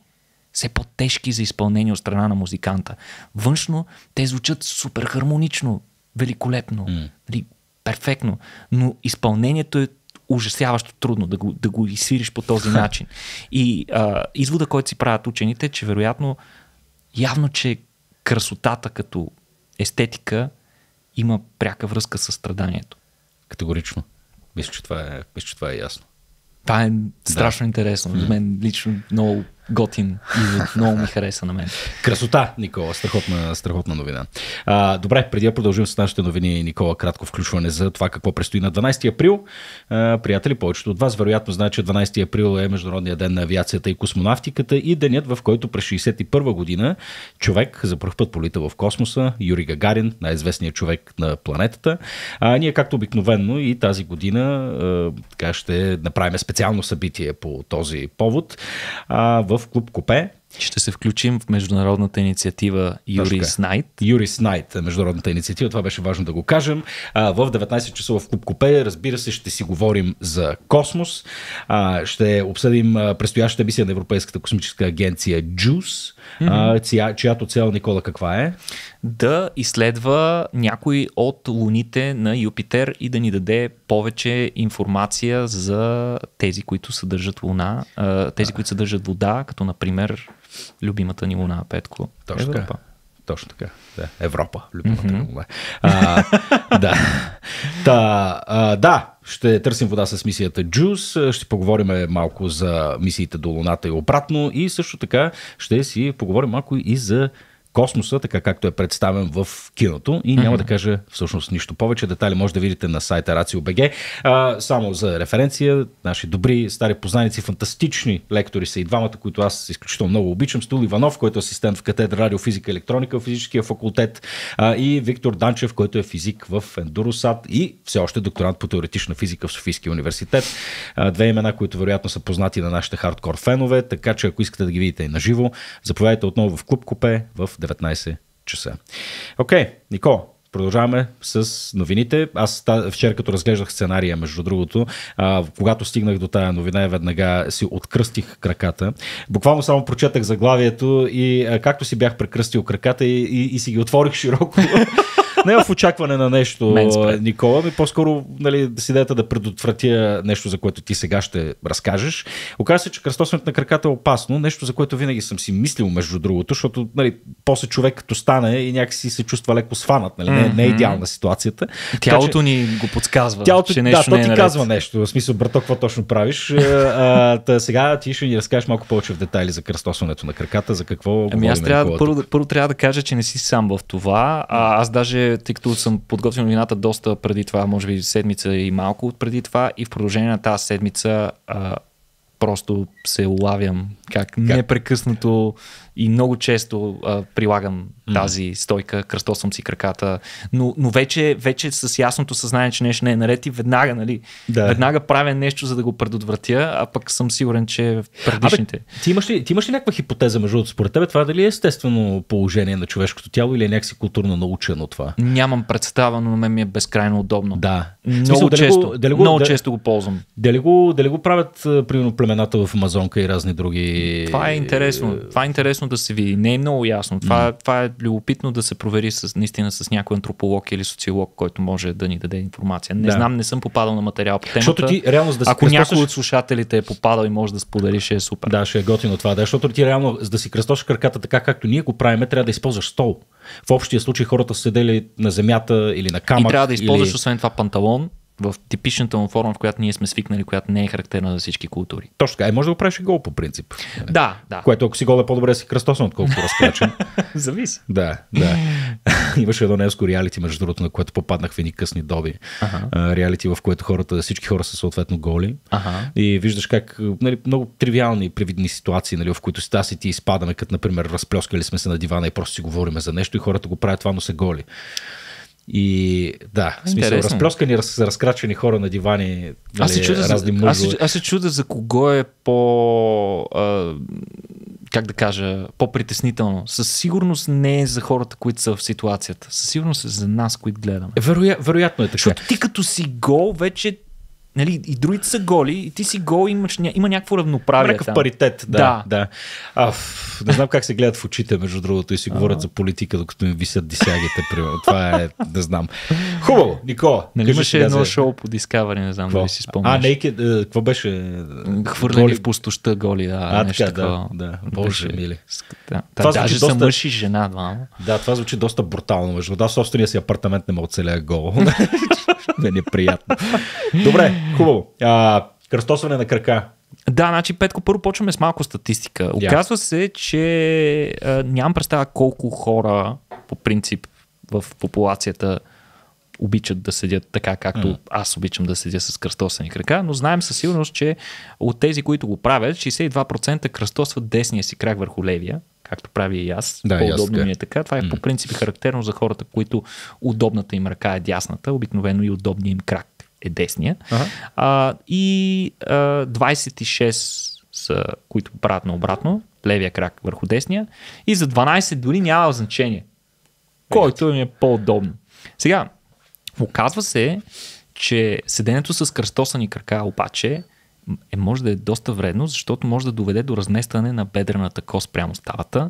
все по-тежки за изпълнение от страна на музиканта. Външно те звучат супер хармонично, великолепно, mm. нали, перфектно, но изпълнението е ужасяващо трудно да го, да го изсвириш по този начин. И а, извода, който си правят учените, е, че вероятно, явно, че красотата като естетика има пряка връзка с страданието. Категорично. Мисля, че това е, мисля, че това е ясно. Това е страшно да. интересно. За мен лично много готин извод. Много ми хареса на мен. Красота, Никола. Страхотна, страхотна новина. А, добре, преди да продължим с нашите новини, Никола, кратко включване за това какво предстои на 12 април. А, приятели, повечето от вас вероятно знаят, че 12 април е Международния ден на авиацията и космонавтиката и денят, в който през 61 година човек за първ път полита в космоса, Юрий Гагарин, най-известният човек на планетата. А ние, както обикновенно и тази година, а, така ще направим специално събитие по този повод. А, в клуб купе. Ще се включим в международната инициатива Юрис Найт. Юрис Найт е международната инициатива, това беше важно да го кажем. в 19 часа в Куб Купе, разбира се, ще си говорим за космос. ще обсъдим предстоящата мисия на Европейската космическа агенция JUICE, mm-hmm. чиято цел, Никола, каква е? Да изследва някой от луните на Юпитер и да ни даде повече информация за тези, които съдържат луна, тези, които съдържат вода, като например любимата ни луна, Петко. Точно Европа. така. Точно така. Да. Европа, любимата mm-hmm. луна. А, да. Та, а, да, ще търсим вода с мисията Джус, ще поговорим малко за мисиите до Луната и обратно и също така ще си поговорим малко и за космоса, така както е представен в киното. И няма да кажа всъщност нищо повече. Детали може да видите на сайта RACIO.BG. само за референция, наши добри стари познаници, фантастични лектори са и двамата, които аз изключително много обичам. Стул Иванов, който е асистент в катедра радиофизика и електроника в физическия факултет а, и Виктор Данчев, който е физик в Ендуросад и все още докторант по теоретична физика в Софийския университет. А, две имена, които вероятно са познати на нашите хардкор фенове, така че ако искате да ги видите и наживо, заповядайте отново в Клуб Копе в 19 часа. Окей, okay, Нико, Продължаваме с новините. Аз вчера като разглеждах сценария, между другото, а, когато стигнах до тая новина, веднага си откръстих краката. Буквално само прочетах заглавието и а, както си бях прекръстил краката и, и, и си ги отворих широко. не е в очакване на нещо, Никола, ми по-скоро нали, с идеята да предотвратя нещо, за което ти сега ще разкажеш. Оказва се, че кръстосването на краката е опасно, нещо, за което винаги съм си мислил, между другото, защото нали, после човек като стане и някакси се чувства леко сванат. Нали? Не, не е идеална ситуацията. Тялото ни го подсказва. Тялото, че нещо да, не е то ти казва нещо. В смисъл, брато, какво точно правиш? Е, а, та, сега ти ще ни разкажеш малко повече в детайли за кръстосването на краката, за какво. Ами аз трябва, първо, първо трябва да кажа, че не си сам в това. А, аз даже тъй като съм подготвил новината доста преди това, може би седмица и малко от преди това и в продължение на тази седмица а, просто се улавям как, как? непрекъснато и много често а, прилагам mm-hmm. тази стойка, кръстосвам си краката, но, но вече, вече с ясното съзнание, че нещо не е наред и веднага, нали, да. веднага правя нещо, за да го предотвратя, а пък съм сигурен, че в предишните... Абе, ти, имаш ли, ти имаш ли някаква хипотеза, между другото, според тебе това дали е естествено положение на човешкото тяло или е някакси културно научено това? Нямам представа, но на мен ми е безкрайно удобно. Да. Много, смисъл, дали често, го, дали го, много дали, често го ползвам. Дали го, дали го правят, примерно, племената в Амазонка и разни други... Това е интересно. Това е интересно да се види. Не е много ясно. Това, mm. това е любопитно да се провери с, наистина с някой антрополог или социолог, който може да ни даде информация. Не да. знам, не съм попадал на материал по темата. Защото ти реално, за да си Ако кръстосаш... някой от слушателите е попадал и може да сподели, ще е супер. Да, ще е готино това. Да, защото ти реално, за да си кръстош краката така, както ние го правиме, трябва да използваш стол. В общия случай хората са седели на земята или на камък. И трябва да използваш или... освен това панталон, в типичната му форма, в която ние сме свикнали, която не е характерна за всички култури. Точно така. Е, може да го правиш и гол по принцип. Да, да. Което ако си гол е по-добре си кръстосан, отколкото разкачен. Зависи. Да, да. Имаше едно немско реалити, между другото, на което попаднах в едни късни доби. Ага. Реалити, в което хората, всички хора са съответно голи. Ага. И виждаш как нали, много тривиални и привидни ситуации, нали, в които си ти изпадаме, като, например, разплескали сме се на дивана и просто си говориме за нещо и хората го правят това, но са голи. И да, в смисъл, Интересно. разплескани, раз, разкрачени хора на дивани, нали, аз се чуда, разни Аз, се, аз се чуда за кого е по... А, как да кажа, по-притеснително. Със сигурност не е за хората, които са в ситуацията. Със сигурност е за нас, които гледаме. Е, вероя, вероятно е така. Защото ти като си гол, вече Нали, и другите са голи, и ти си гол, имаш, има някакво равноправие. Някакъв паритет, да. да. да. А, ф, не знам как се гледат в очите, между другото, и си а говорят за политика, докато им висят дисягите. Това е, не знам. Хубаво, Никола. Нали имаше едно за... шоу по Discovery, не знам дали си спомняш. А, нейки, е, какво беше? Хвърляли голи... в пустоща голи, да. А, нещо така, да, да. Боже, беше... мили. Да. Това, да, даже доста... са мъж и жена, два. Да, това звучи доста брутално, между Да, собствения си апартамент не ме оцеля гол. не е приятно. Добре, Хубаво. А, кръстосване на крака. Да, значи Петко, първо почваме с малко статистика. Оказва се, че а, нямам представа колко хора по принцип в популацията обичат да седят така, както mm. аз обичам да седя с кръстосани крака, но знаем със сигурност, че от тези, които го правят, 62% кръстосват десния си крак върху левия, както прави и аз. Да, По-удобно аз ми е така. Това е mm. по принцип характерно за хората, които удобната им ръка е дясната, обикновено и удобния им крак е десния. Ага. А, и а, 26 са, които правят наобратно, левия крак върху десния. И за 12 дори няма значение. Който ми е по-удобно. Сега, оказва се, че седенето с кръстосани крака обаче е, може да е доста вредно, защото може да доведе до разместване на бедрената кост прямо ставата,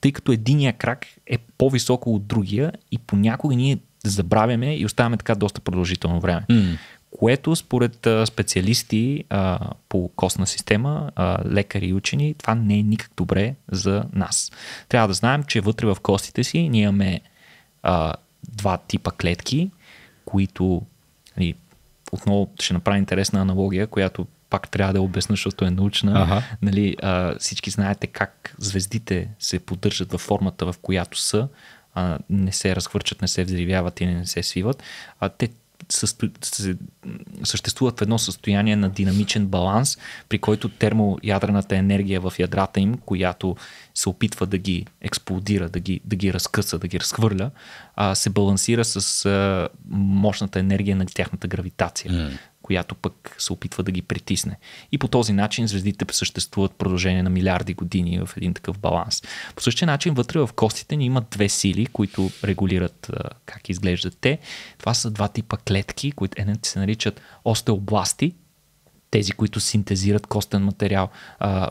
тъй като единия крак е по-високо от другия и понякога ние забравяме и оставяме така доста продължително време. Mm. Което според специалисти а, по костна система, а, лекари и учени, това не е никак добре за нас. Трябва да знаем, че вътре в костите си ние имаме а, два типа клетки, които и, нали, отново ще направя интересна аналогия, която пак трябва да обясна, защото е научна. Ага. Нали, а, всички знаете как звездите се поддържат във формата, в която са, а, не се разхвърчат, не се взривяват и не се свиват, а те състо... съществуват в едно състояние на динамичен баланс, при който термоядрената енергия в ядрата им, която се опитва да ги експлодира, да ги, да ги разкъса, да ги разхвърля, се балансира с мощната енергия на тяхната гравитация. Mm която пък се опитва да ги притисне. И по този начин звездите съществуват продължение на милиарди години в един такъв баланс. По същия начин вътре в костите ни има две сили, които регулират как изглеждат те. Това са два типа клетки, които едните се наричат остеобласти, тези, които синтезират костен материал, а,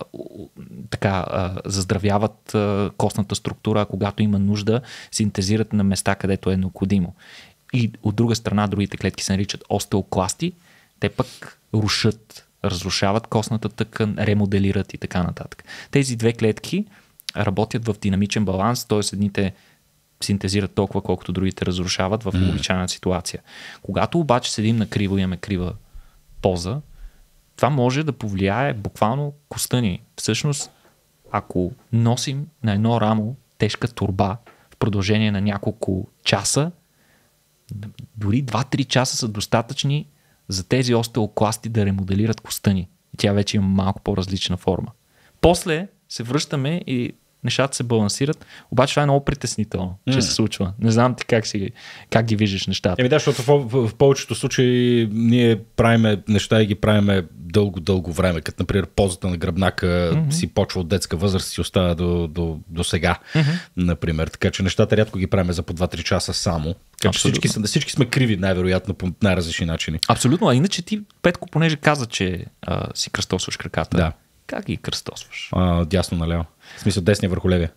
така, а, заздравяват а, костната структура, а когато има нужда, синтезират на места, където е необходимо. И от друга страна, другите клетки се наричат остеокласти, те пък рушат, разрушават костната тъкан, ремоделират и така нататък. Тези две клетки работят в динамичен баланс, т.е. едните синтезират толкова, колкото другите разрушават в обичайна ситуация. Когато обаче седим на криво и имаме крива поза, това може да повлияе буквално коста ни. Всъщност, ако носим на едно рамо тежка турба в продължение на няколко часа, дори 2-3 часа са достатъчни за тези остеокласти да ремоделират костта ни. И тя вече има малко по-различна форма. После се връщаме и нещата се балансират. Обаче това е много притеснително, mm. че се случва. Не знам ти как, си, как ги виждаш нещата. Еми да, защото в, в повечето случаи ние правиме неща и ги правиме дълго-дълго време. Като, например, позата на гръбнака mm-hmm. си почва от детска възраст и си остава до, до, до сега, mm-hmm. например. Така че нещата рядко ги правиме за по 2-3 часа само. Така че всички, всички сме криви, най-вероятно, по най-различни начини. Абсолютно. А иначе ти, Петко, понеже каза, че а, си кръстосваш краката. Да как ги кръстосваш? А, дясно наляво. В смисъл десния върху левия.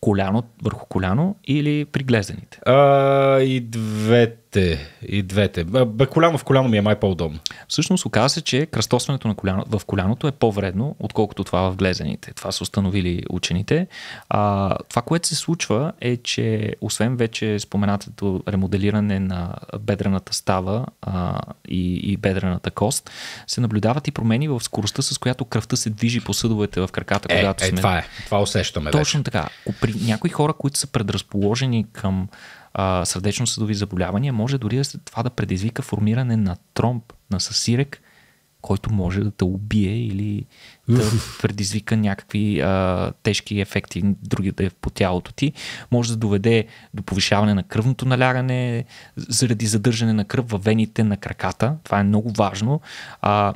Коляно върху коляно или приглезените? А, и двете двете, и двете. Бе, коляно в коляно ми е май по-удобно. Всъщност оказа се, че кръстосването на коляно, в коляното е по-вредно, отколкото това в глезените. Това са установили учените. А, това, което се случва е, че освен вече споменатото ремоделиране на бедрената става а, и, и бедрената кост, се наблюдават и промени в скоростта, с която кръвта се движи по съдовете в краката, е, когато е, сме... това е. Това усещаме Точно вече. така. При някои хора, които са предразположени към сърдечно-съдови заболявания, може дори да това да предизвика формиране на тромб, на съсирек, който може да те убие или да предизвика някакви а, тежки ефекти други да е по тялото ти. Може да доведе до повишаване на кръвното налягане, заради задържане на кръв във вените на краката. Това е много важно, а,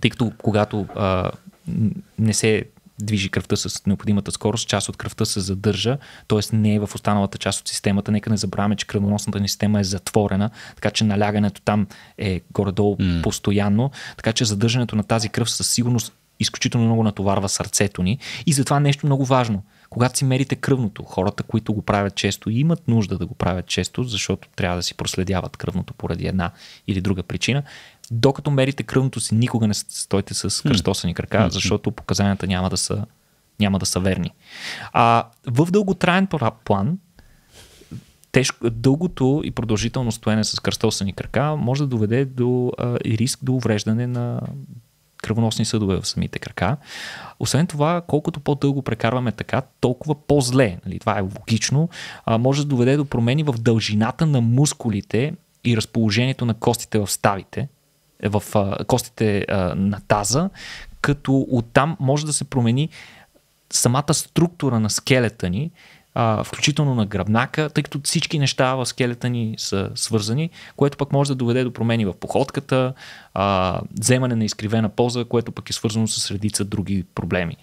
тъй като когато а, не се движи кръвта с необходимата скорост, част от кръвта се задържа, т.е. не е в останалата част от системата. Нека не забравяме, че кръвоносната ни система е затворена, така че налягането там е горе-долу mm. постоянно, така че задържането на тази кръв със сигурност изключително много натоварва сърцето ни и затова нещо много важно – когато си мерите кръвното, хората, които го правят често имат нужда да го правят често, защото трябва да си проследяват кръвното поради една или друга причина, докато мерите кръвното си, никога не стойте с кръстосани крака, защото показанията няма да са, няма да са верни. А, в дълготраен план, тежко, дългото и продължително стоене с кръстосани крака може да доведе до а, риск до увреждане на кръвоносни съдове в самите крака. Освен това, колкото по-дълго прекарваме така, толкова по-зле. Нали? Това е логично. А, може да доведе до промени в дължината на мускулите и разположението на костите в ставите, е, в а, костите а, на таза, като оттам може да се промени самата структура на скелета ни а, включително на гръбнака, тъй като всички неща в скелета ни са свързани, което пък може да доведе до промени в походката, а, вземане на изкривена поза, което пък е свързано с редица други проблеми.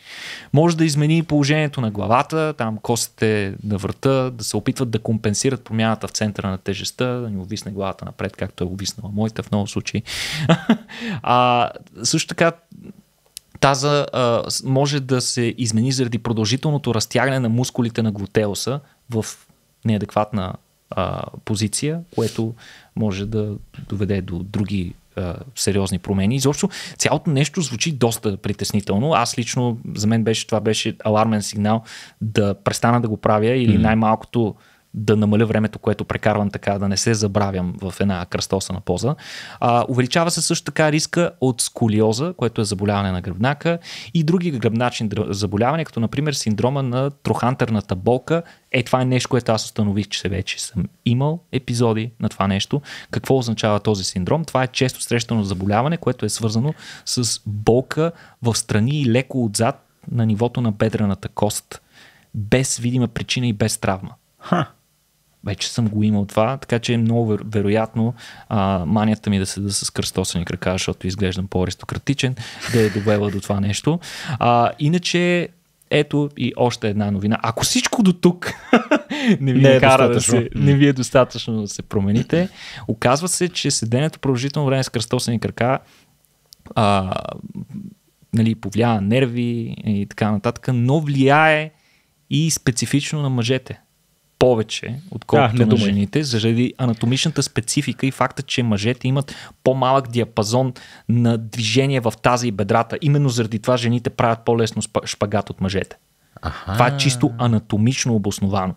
Може да измени положението на главата, там костите на врата, да се опитват да компенсират промяната в центъра на тежестта, да ни увисне главата напред, както е увиснала моята в много случаи. а, също така таза а, може да се измени заради продължителното разтягане на мускулите на глутеоса в неадекватна а, позиция, което може да доведе до други а, сериозни промени. Изобщо цялото нещо звучи доста притеснително. Аз лично, за мен беше това беше алармен сигнал да престана да го правя или mm-hmm. най-малкото да намаля времето, което прекарвам така, да не се забравям в една кръстосана поза. А, увеличава се също така риска от сколиоза, което е заболяване на гръбнака и други гръбначни заболявания, като например синдрома на трохантерната болка. Е, това е нещо, което аз установих, че вече съм имал епизоди на това нещо. Какво означава този синдром? Това е често срещано заболяване, което е свързано с болка в страни и леко отзад на нивото на бедрената кост, без видима причина и без травма. Ха вече съм го имал това, така че е много веро, вероятно а, манията ми е да седа с кръстосани крака, защото изглеждам по-аристократичен, да е довела до това нещо. А, иначе ето и още една новина. Ако всичко до тук не ви не е кара достатъчно. да се, не ви е достатъчно да се промените, оказва се, че седенето продължително време с кръстосани крака а, нали, повлия нерви и така нататък, но влияе и специфично на мъжете повече, отколкото да, на жените, заради анатомичната специфика и факта, че мъжете имат по-малък диапазон на движение в тази и бедрата. Именно заради това жените правят по-лесно шпагат от мъжете. Аха. Това е чисто анатомично обосновано.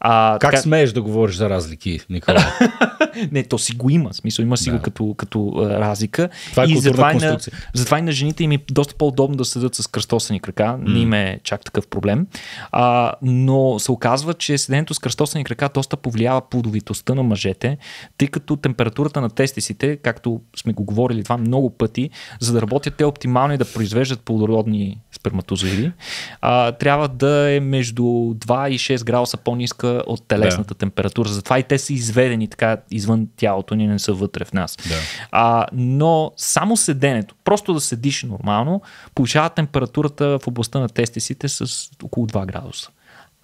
А, как така... смееш да говориш за разлики, Никола? не, то си го има. Смисъл, има си да. го като, като а, разлика. Това е и затова, И на, затова и на жените им е доста по-удобно да седат с кръстосани крака. Mm. Не им е чак такъв проблем. А, но се оказва, че седенето с кръстосани крака доста повлиява плодовитостта на мъжете, тъй като температурата на тестисите, както сме го говорили това много пъти, за да работят те оптимално и да произвеждат плодородни сперматозоиди, а, трябва трябва да е между 2 и 6 градуса по-ниска от телесната да. температура. Затова и те са изведени така извън тялото ни, не са вътре в нас. Да. А, но само седенето, просто да седиш нормално, повишава температурата в областта на тестисите с около 2 градуса.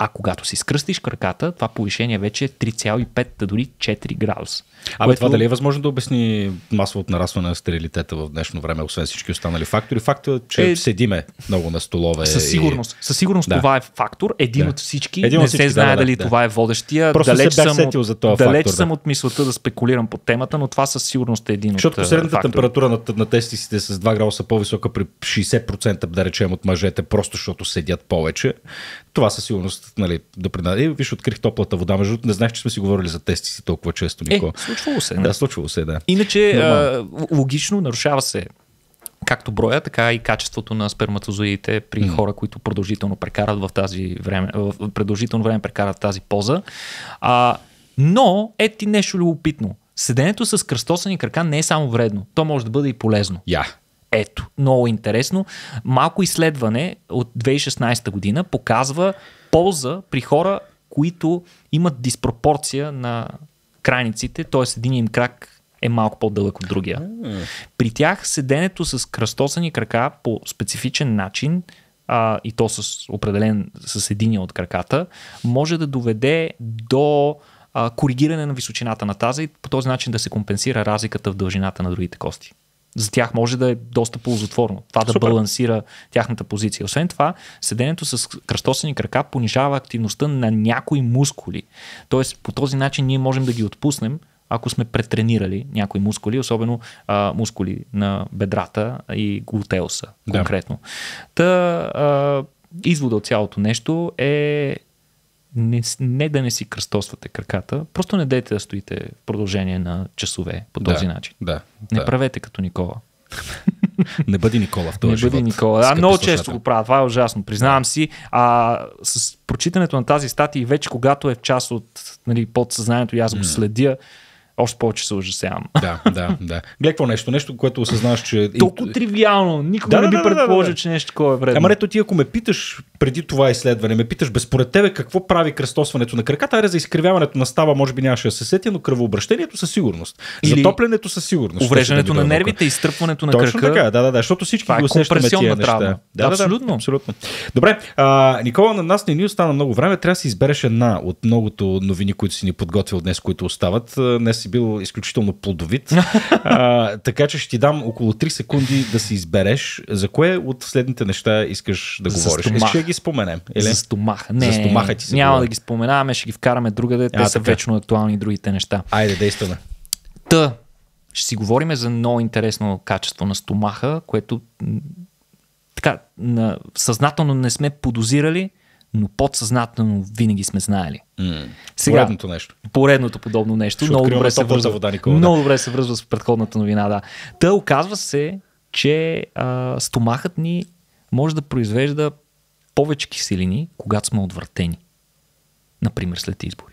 А когато си скръстиш краката, това повишение вече е 3,5, да дори 4 градуса. Абе, което... това дали е възможно да обясни масовото нарастване на стерилитета в днешно време, освен всички останали фактори? Фактът е, че е... седиме много на столове. Със сигурност. И... Със сигурност да. това е фактор. Един да. от всички. Един не от всички, се знае да, дали да. това е водещия. Просто далеч се съм от... за това. далеч фактор, съм да. от мисълта да спекулирам по темата, но това със сигурност е един Защото от средната фактор. температура на, на тестисите с 2 градуса по-висока при 60% да речем от мъжете, просто защото седят повече. Това със сигурност нали, да предаде. Виж, открих топлата вода. Между не знаех, че сме си говорили за тести си толкова често, Нико. Е, случвало се. Да, да случвало се, да. Иначе, а, логично, нарушава се както броя, така и качеството на сперматозоидите при mm. хора, които продължително прекарат в тази време, в продължително време прекарат тази поза. А, но е ти нещо любопитно. Седенето с кръстосани крака не е само вредно, то може да бъде и полезно. Я. Yeah. Ето, много интересно. Малко изследване от 2016 година показва полза при хора, които имат диспропорция на крайниците, т.е. един им крак е малко по-дълъг от другия. При тях седенето с кръстосани крака по специфичен начин а, и то с определен с единия от краката, може да доведе до а, коригиране на височината на тази и по този начин да се компенсира разликата в дължината на другите кости за тях може да е доста ползотворно. Това Супер. да балансира тяхната позиция. Освен това, седенето с кръстосани крака понижава активността на някои мускули. Тоест, по този начин ние можем да ги отпуснем, ако сме претренирали някои мускули, особено а, мускули на бедрата и глутеуса конкретно. Да. Та, а, извода от цялото нещо е не, не да не си кръстосвате краката, просто не дайте да стоите в продължение на часове по този да, начин. Да, не да. правете като Никола. Не бъди Никола в този Не живот. бъди Никола. Да, много често го правя. Това е ужасно. Признавам си. А, с прочитането на тази статия и вече когато е в част от нали, подсъзнанието и аз го следя, още повече се ужасявам. Да, да, да. Гледай нещо, нещо, което осъзнаваш, че... Толкова тривиално. Никога да, не би да, предположил, да, да. че нещо такова е вредно. Ама ето ти, ако ме питаш преди това изследване, ме питаш, безпоред тебе какво прави кръстосването на краката, аре за изкривяването на става, може би нямаше да се сетя, но кръвообращението със сигурност. Или... Затоплянето със сигурност. Увреждането на нервите, изтръпването на Точно Така, е. да, да, да, защото всички това го е усещаме тия неща. Да, да, абсолютно. Да, абсолютно. Добре, а, Никола, на нас не ни остана много време, трябва да си избереш една от многото новини, които си ни подготвил днес, които остават. Днес си бил изключително плодовит. а, така че ще ти дам около 3 секунди да си избереш за кое от следните неща искаш да за говориш. Е, Стомах. ще ги споменем. Или? За стомаха. Не, за стомаха ти се няма говори. да ги споменаваме, ще ги вкараме другаде. Те а, са така. вечно актуални другите неща. Айде, действаме. Та, ще си говорим за много интересно качество на стомаха, което така, на, съзнателно не сме подозирали, но подсъзнателно винаги сме знаели. Mm. Сега, поредното нещо. Поредното подобно нещо. много добре, се връзва, вода, Никола, много добре се връзва с предходната новина. Да. Та оказва се, че а, стомахът ни може да произвежда повече киселини, когато сме отвъртени. Например, след избори.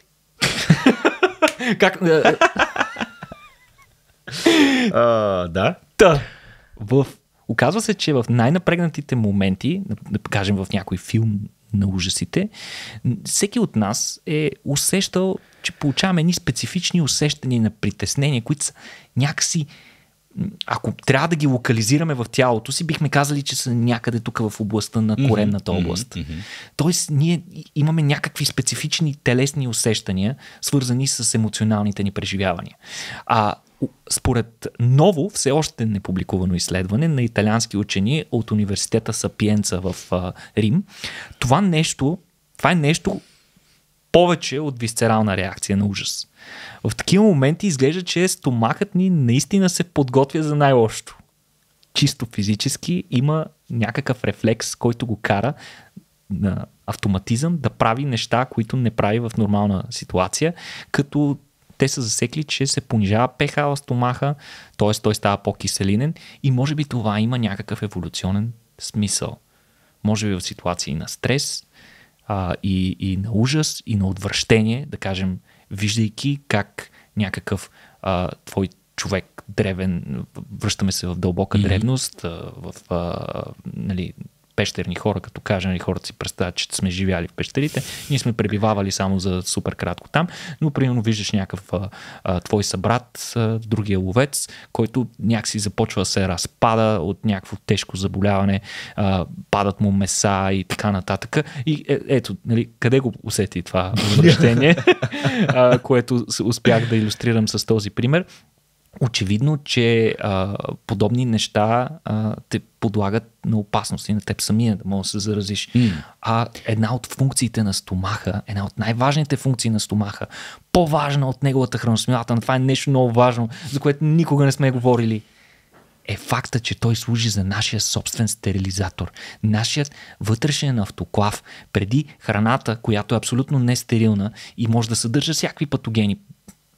как? Е, е. а, да. Та, в, оказва се, че в най-напрегнатите моменти, да кажем в някой филм на ужасите, всеки от нас е усещал, че получаваме едни специфични усещания на притеснение, които са някакси ако трябва да ги локализираме в тялото си, бихме казали, че са някъде тук в областта на коремната област. Mm-hmm. Тоест, ние имаме някакви специфични телесни усещания, свързани с емоционалните ни преживявания. А според ново, все още не публикувано изследване на италиански учени от университета Сапиенца в Рим, това нещо, това е нещо повече от висцерална реакция на ужас. В такива моменти изглежда, че стомахът ни наистина се подготвя за най-лошото. Чисто физически има някакъв рефлекс, който го кара на автоматизъм да прави неща, които не прави в нормална ситуация, като те са засекли, че се понижава pH в стомаха, т.е. той става по-киселинен и може би това има някакъв еволюционен смисъл. Може би в ситуации на стрес а, и, и на ужас и на отвръщение, да кажем, виждайки как някакъв а, твой човек древен, връщаме се в дълбока mm-hmm. древност, в а, нали, пещерни хора, като кажа, нали, хората си представят, че сме живяли в пещерите. Ние сме пребивавали само за супер кратко там, но примерно виждаш някакъв а, а, твой събрат, а, другия ловец, който някакси започва да се разпада от някакво тежко заболяване, а, падат му меса и така нататък. И е, ето, нали, къде го усети това връщение, което успях да иллюстрирам с този пример очевидно, че а, подобни неща а, те подлагат на опасност и на теб самия да можеш да се заразиш. Mm. А една от функциите на стомаха, една от най-важните функции на стомаха, по-важна от неговата храносмилателна, това е нещо много важно, за което никога не сме говорили, е факта, че той служи за нашия собствен стерилизатор. Нашият вътрешен автоклав преди храната, която е абсолютно нестерилна и може да съдържа всякакви патогени,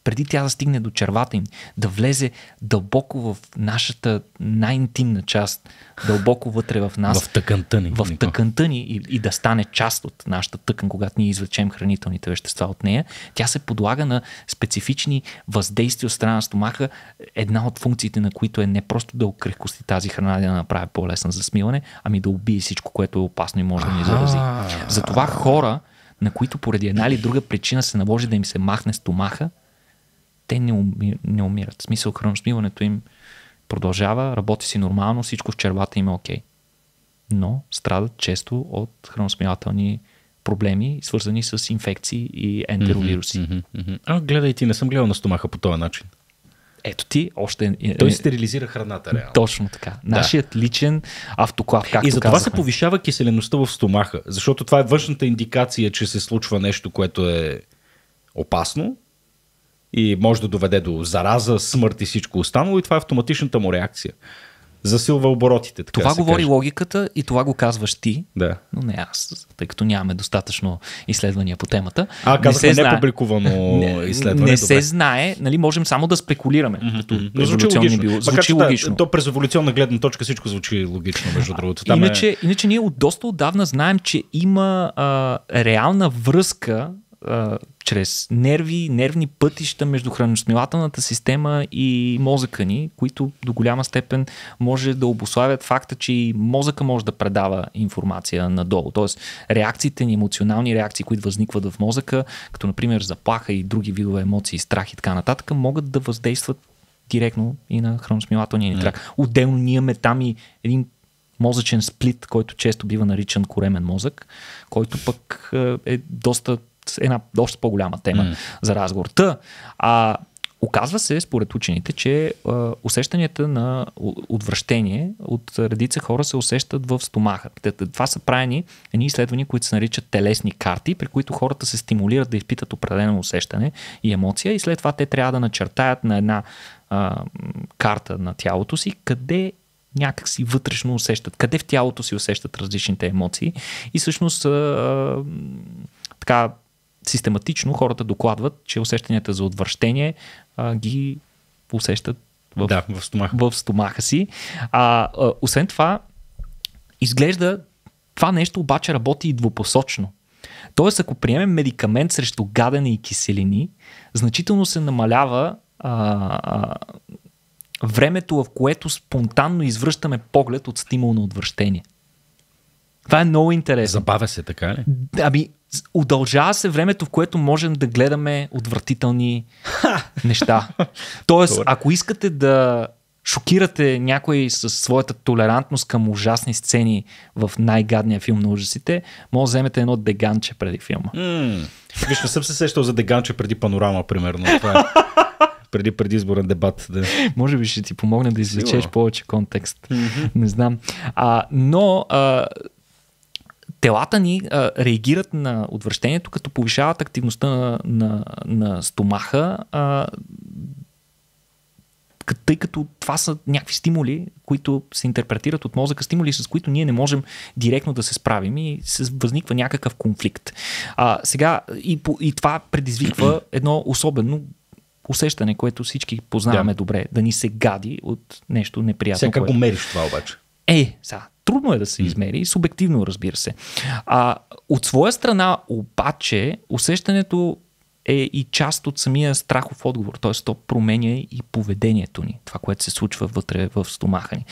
преди тя да стигне до червата им, да влезе дълбоко в нашата най-интимна част, дълбоко вътре в нас. В тъканта ни. В тъканта ни и, и да стане част от нашата тъкан, когато ние извлечем хранителните вещества от нея. Тя се подлага на специфични въздействия от страна на стомаха, една от функциите на които е не просто да окрехкости тази храна, да направи по-лесна за смиване, ами да убие всичко, което е опасно и може да ни зарази. Затова хора, на които поради една или друга причина се наложи да им се махне стомаха, те не, уми, не умират. В смисъл, храносмиването им продължава, работи си нормално, всичко в червата им е окей. Okay. Но страдат често от храносмилателни проблеми, свързани с инфекции и ентеровируси. Mm-hmm, mm-hmm. А, гледай ти, не съм гледал на стомаха по този начин. Ето ти, още... Е- е- Той стерилизира храната, реално. Точно така. Нашият да. личен автоклав, както И за това се повишава киселеността в стомаха, защото това е външната индикация, че се случва нещо, което е опасно и може да доведе до зараза, смърт и всичко останало и това е автоматичната му реакция. Засилва оборотите. Така това говори каже. логиката и това го казваш ти, да. но не аз, тъй като нямаме достатъчно изследвания по темата. А, казахме не, се знае. публикувано не, изследване. Не добре. се знае, нали, можем само да спекулираме. Mm-hmm. Като звучи логично. Био... Звучи Макар, логично. То през еволюционна гледна точка всичко звучи логично, между другото. Там е- иначе, е... иначе ние от доста отдавна знаем, че има а, реална връзка а, чрез нерви, нервни пътища между храносмилателната система и мозъка ни, които до голяма степен може да обославят факта, че и мозъка може да предава информация надолу. Тоест реакциите ни, емоционални реакции, които възникват в мозъка, като например заплаха и други видове емоции, страх и така нататък, могат да въздействат директно и на храносмилателния ни трак. Отделно ние имаме там и един мозъчен сплит, който често бива наричан коремен мозък, който пък е доста една доста по-голяма тема mm. за разговор. Та, а, Оказва се, според учените, че а, усещанията на отвращение от редица хора се усещат в стомаха. Това са правени едни изследвания, които се наричат телесни карти, при които хората се стимулират да изпитат определено усещане и емоция и след това те трябва да начертаят на една а, карта на тялото си къде някак си вътрешно усещат, къде в тялото си усещат различните емоции и всъщност а, а, така систематично хората докладват, че усещанията за отвръщение а, ги усещат в, да, в, стомаха. в стомаха си. А, а, освен това, изглежда това нещо обаче работи и двупосочно. Тоест, ако приемем медикамент срещу гадене и киселини, значително се намалява а, а, времето, в което спонтанно извръщаме поглед от стимул на отвращение. Това е много интересно. Забавя се, така ли? Ами, удължава се времето, в което можем да гледаме отвратителни неща. Тоест, Добре. ако искате да шокирате някой със своята толерантност към ужасни сцени в най-гадния филм на ужасите, може да вземете едно деганче преди филма. Mm. Виж, не съм се сещал за деганче преди панорама, примерно. Това е преди предизборен дебат. Да. Може би ще ти помогне да извлечеш повече контекст. Mm-hmm. Не знам. А, но а, телата ни а, реагират на отвращението, като повишават активността на, на, на стомаха, а, тъй като това са някакви стимули, които се интерпретират от мозъка, стимули с които ние не можем директно да се справим и се възниква някакъв конфликт. А, сега и, и това предизвиква едно особено усещане, което всички познаваме да. добре, да ни се гади от нещо неприятно. Сега което... го мериш това обаче? Е, сега, трудно е да се измери, и субективно разбира се. А, от своя страна обаче усещането е и част от самия страхов отговор, т.е. то променя и поведението ни, това, което се случва вътре в стомаха ни.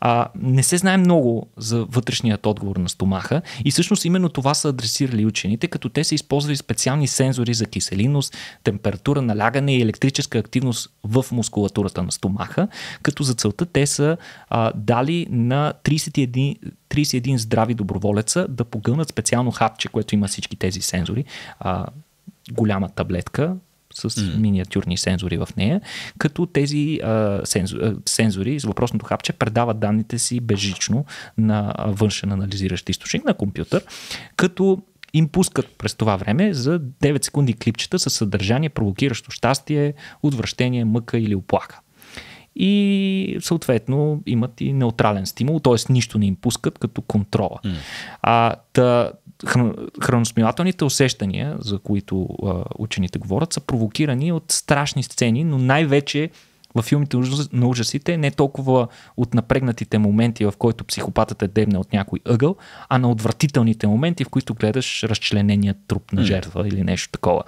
А, не се знае много за вътрешният отговор на стомаха и всъщност именно това са адресирали учените, като те са използвали специални сензори за киселинност, температура, налягане и електрическа активност в мускулатурата на стомаха, като за целта те са а, дали на 31 31 здрави доброволеца да погълнат специално хапче, което има всички тези сензори, а, голяма таблетка с mm. миниатюрни сензори в нея, като тези а, сензори, а, сензори с въпросното хапче предават данните си безжично на външен анализиращ източник на компютър, като им пускат през това време за 9 секунди клипчета с съдържание, провокиращо щастие, отвращение, мъка или оплака и съответно имат и неутрален стимул, т.е. нищо не им пускат като контрола. Mm. А, та, храносмилателните усещания, за които а, учените говорят, са провокирани от страшни сцени, но най-вече във филмите на ужасите не толкова от напрегнатите моменти, в който психопатът е дебне от някой ъгъл, а на отвратителните моменти, в които гледаш разчленения труп на жертва mm. или нещо такова.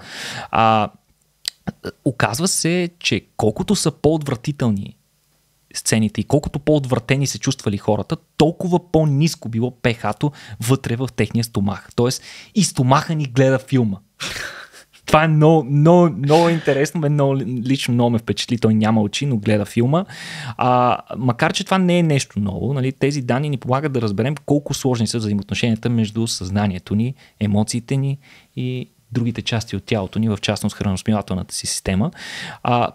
А, оказва се, че колкото са по-отвратителни сцените и колкото по-отвратени се чувствали хората, толкова по-низко било пехато вътре в техния стомах. Тоест и стомаха ни гледа филма. Това е много, много, много интересно, мен много, лично много ме впечатли, той няма очи, но гледа филма. А, макар, че това не е нещо ново, нали, тези данни ни помагат да разберем колко сложни са взаимоотношенията между съзнанието ни, емоциите ни и другите части от тялото ни, в частност храносмилателната си система. А,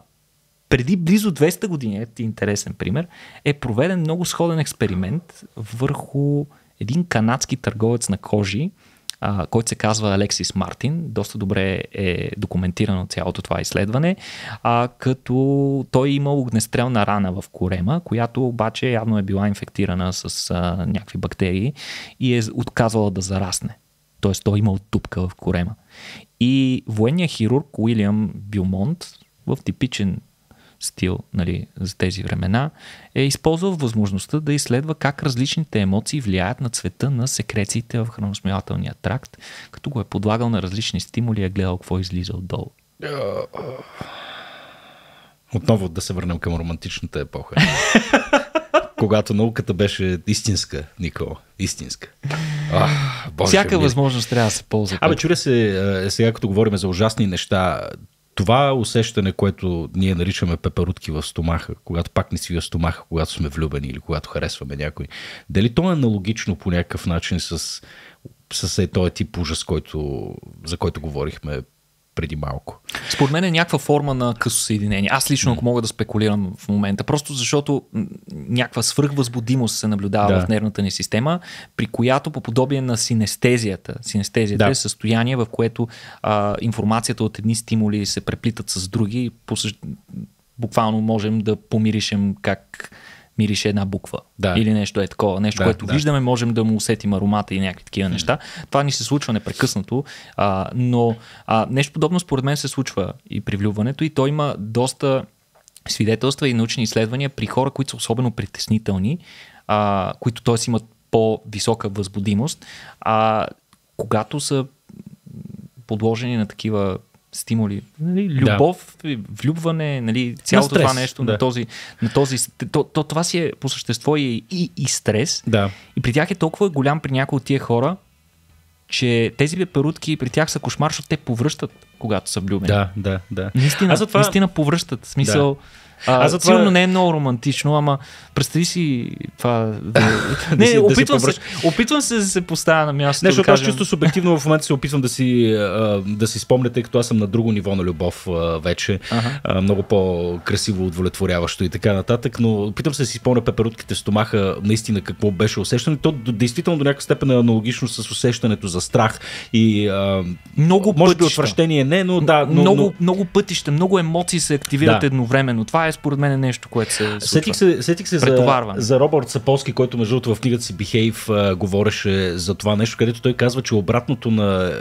преди близо 200 години, е интересен пример, е проведен много сходен експеримент върху един канадски търговец на кожи, а, който се казва Алексис Мартин. Доста добре е документирано цялото това изследване, а, като той има имал огнестрелна рана в корема, която обаче явно е била инфектирана с а, някакви бактерии и е отказвала да зарасне. Тоест той има е имал тупка в корема. И военният хирург Уилям Билмонт в типичен стил нали, за тези времена, е използвал възможността да изследва как различните емоции влияят на цвета на секрециите в храносмилателния тракт, като го е подлагал на различни стимули и е гледал какво е излиза отдолу. Отново да се върнем към романтичната епоха. когато науката беше истинска, Никола. Истинска. Ах, Боже Всяка ми. възможност трябва да се ползва. Абе, чуря се, е, е, сега като говорим за ужасни неща, това усещане, което ние наричаме пеперутки в стомаха, когато пак не си в стомаха, когато сме влюбени или когато харесваме някой, дали то е аналогично по някакъв начин с, с е, този тип ужас, който, за който говорихме преди малко. Според мен е някаква форма на късо съединение. Аз лично, ако мога да спекулирам в момента, просто защото някаква свръхвъзбудимост се наблюдава да. в нервната ни система, при която по подобие на синестезията, синестезията да. е състояние, в което а, информацията от едни стимули се преплитат с други и по, буквално можем да помиришем как мирише една буква да. или нещо е такова. Нещо, да, което да. виждаме, можем да му усетим аромата и някакви такива неща. Това ни се случва непрекъснато, а, но а, нещо подобно според мен се случва и при влюбването и то има доста свидетелства и научни изследвания при хора, които са особено притеснителни, а, които т.е. имат по-висока възбудимост, а когато са подложени на такива стимули. Нали, любов, да. Е, влюбване, нали, цялото на стрес, това нещо да. на този... На този то, то, това си е по същество и, и, и стрес. Да. И при тях е толкова голям при някои от тия хора, че тези перутки при тях са кошмар, защото те повръщат, когато са влюбени. Да, да, да. Наистина, това... наистина повръщат. В смисъл... Да. А, а това... Силно е- не е много романтично, ама представи си това. Да... не, да си, опитвам, да се, опитвам се да се поставя на място. Не, защото да кажем... аз чисто субективно в момента се опитвам да си, да си спомня, тъй като аз съм на друго ниво на любов вече. Ага. Много по-красиво, удовлетворяващо и така нататък. Но опитвам се да си спомня пеперутките в стомаха, наистина какво беше усещането. То действително до някаква степен е аналогично с усещането за страх и много може пътища. би отвращение не, но да. Но, много, но... много пътища, много емоции се активират да. едновременно. Това е според мен е нещо, което се случва. Сетих се, сетих се за, за Робърт Саполски, който между другото в книгата си Behave говореше за това нещо, където той казва, че обратното на,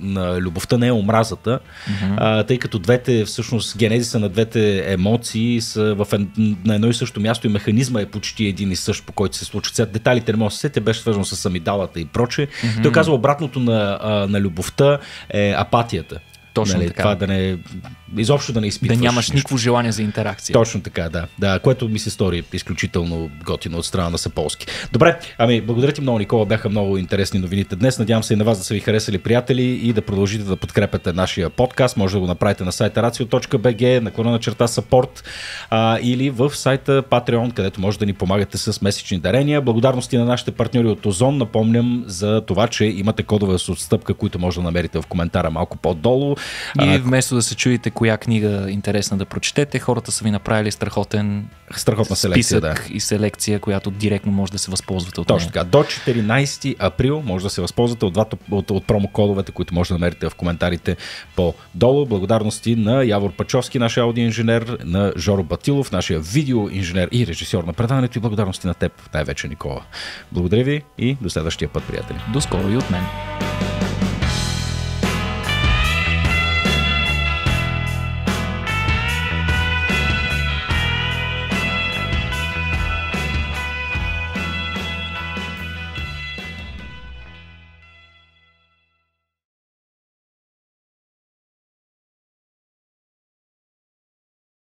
на любовта не е омразата, mm-hmm. а, тъй като двете, всъщност генезиса на двете емоции са в, на едно и също място и механизма е почти един и същ, по който се случва. Сега деталите не може да се сетя, беше свързано с амидалата и проче. Mm-hmm. Той казва обратното на, на любовта е апатията. Точно нали, така. Това да не изобщо да не изпитваш. Да нямаш нищо. никакво желание за интеракция. Точно така, да. да. Което ми се стори изключително готино от страна на Саполски. Добре, ами благодаря ти много, Никола. Бяха много интересни новините днес. Надявам се и на вас да са ви харесали, приятели, и да продължите да подкрепяте нашия подкаст. Може да го направите на сайта racio.bg, наклона на черта support а, или в сайта Patreon, където може да ни помагате с месечни дарения. Благодарности на нашите партньори от Озон. Напомням за това, че имате кодове с отстъпка, които може да намерите в коментара малко по-долу. И вместо да се чуете, кои коя книга е интересна да прочетете. Хората са ви направили страхотен Страхотна селекция, да. и селекция, която директно може да се възползвате от Точно така. До 14 април може да се възползвате от, двата, от, от промокодовете, които може да намерите в коментарите по-долу. Благодарности на Явор Пачовски, нашия аудиоинженер, на Жоро Батилов, нашия видеоинженер и режисьор на предаването и благодарности на теб, най-вече Никола. Благодаря ви и до следващия път, приятели. До скоро и от мен.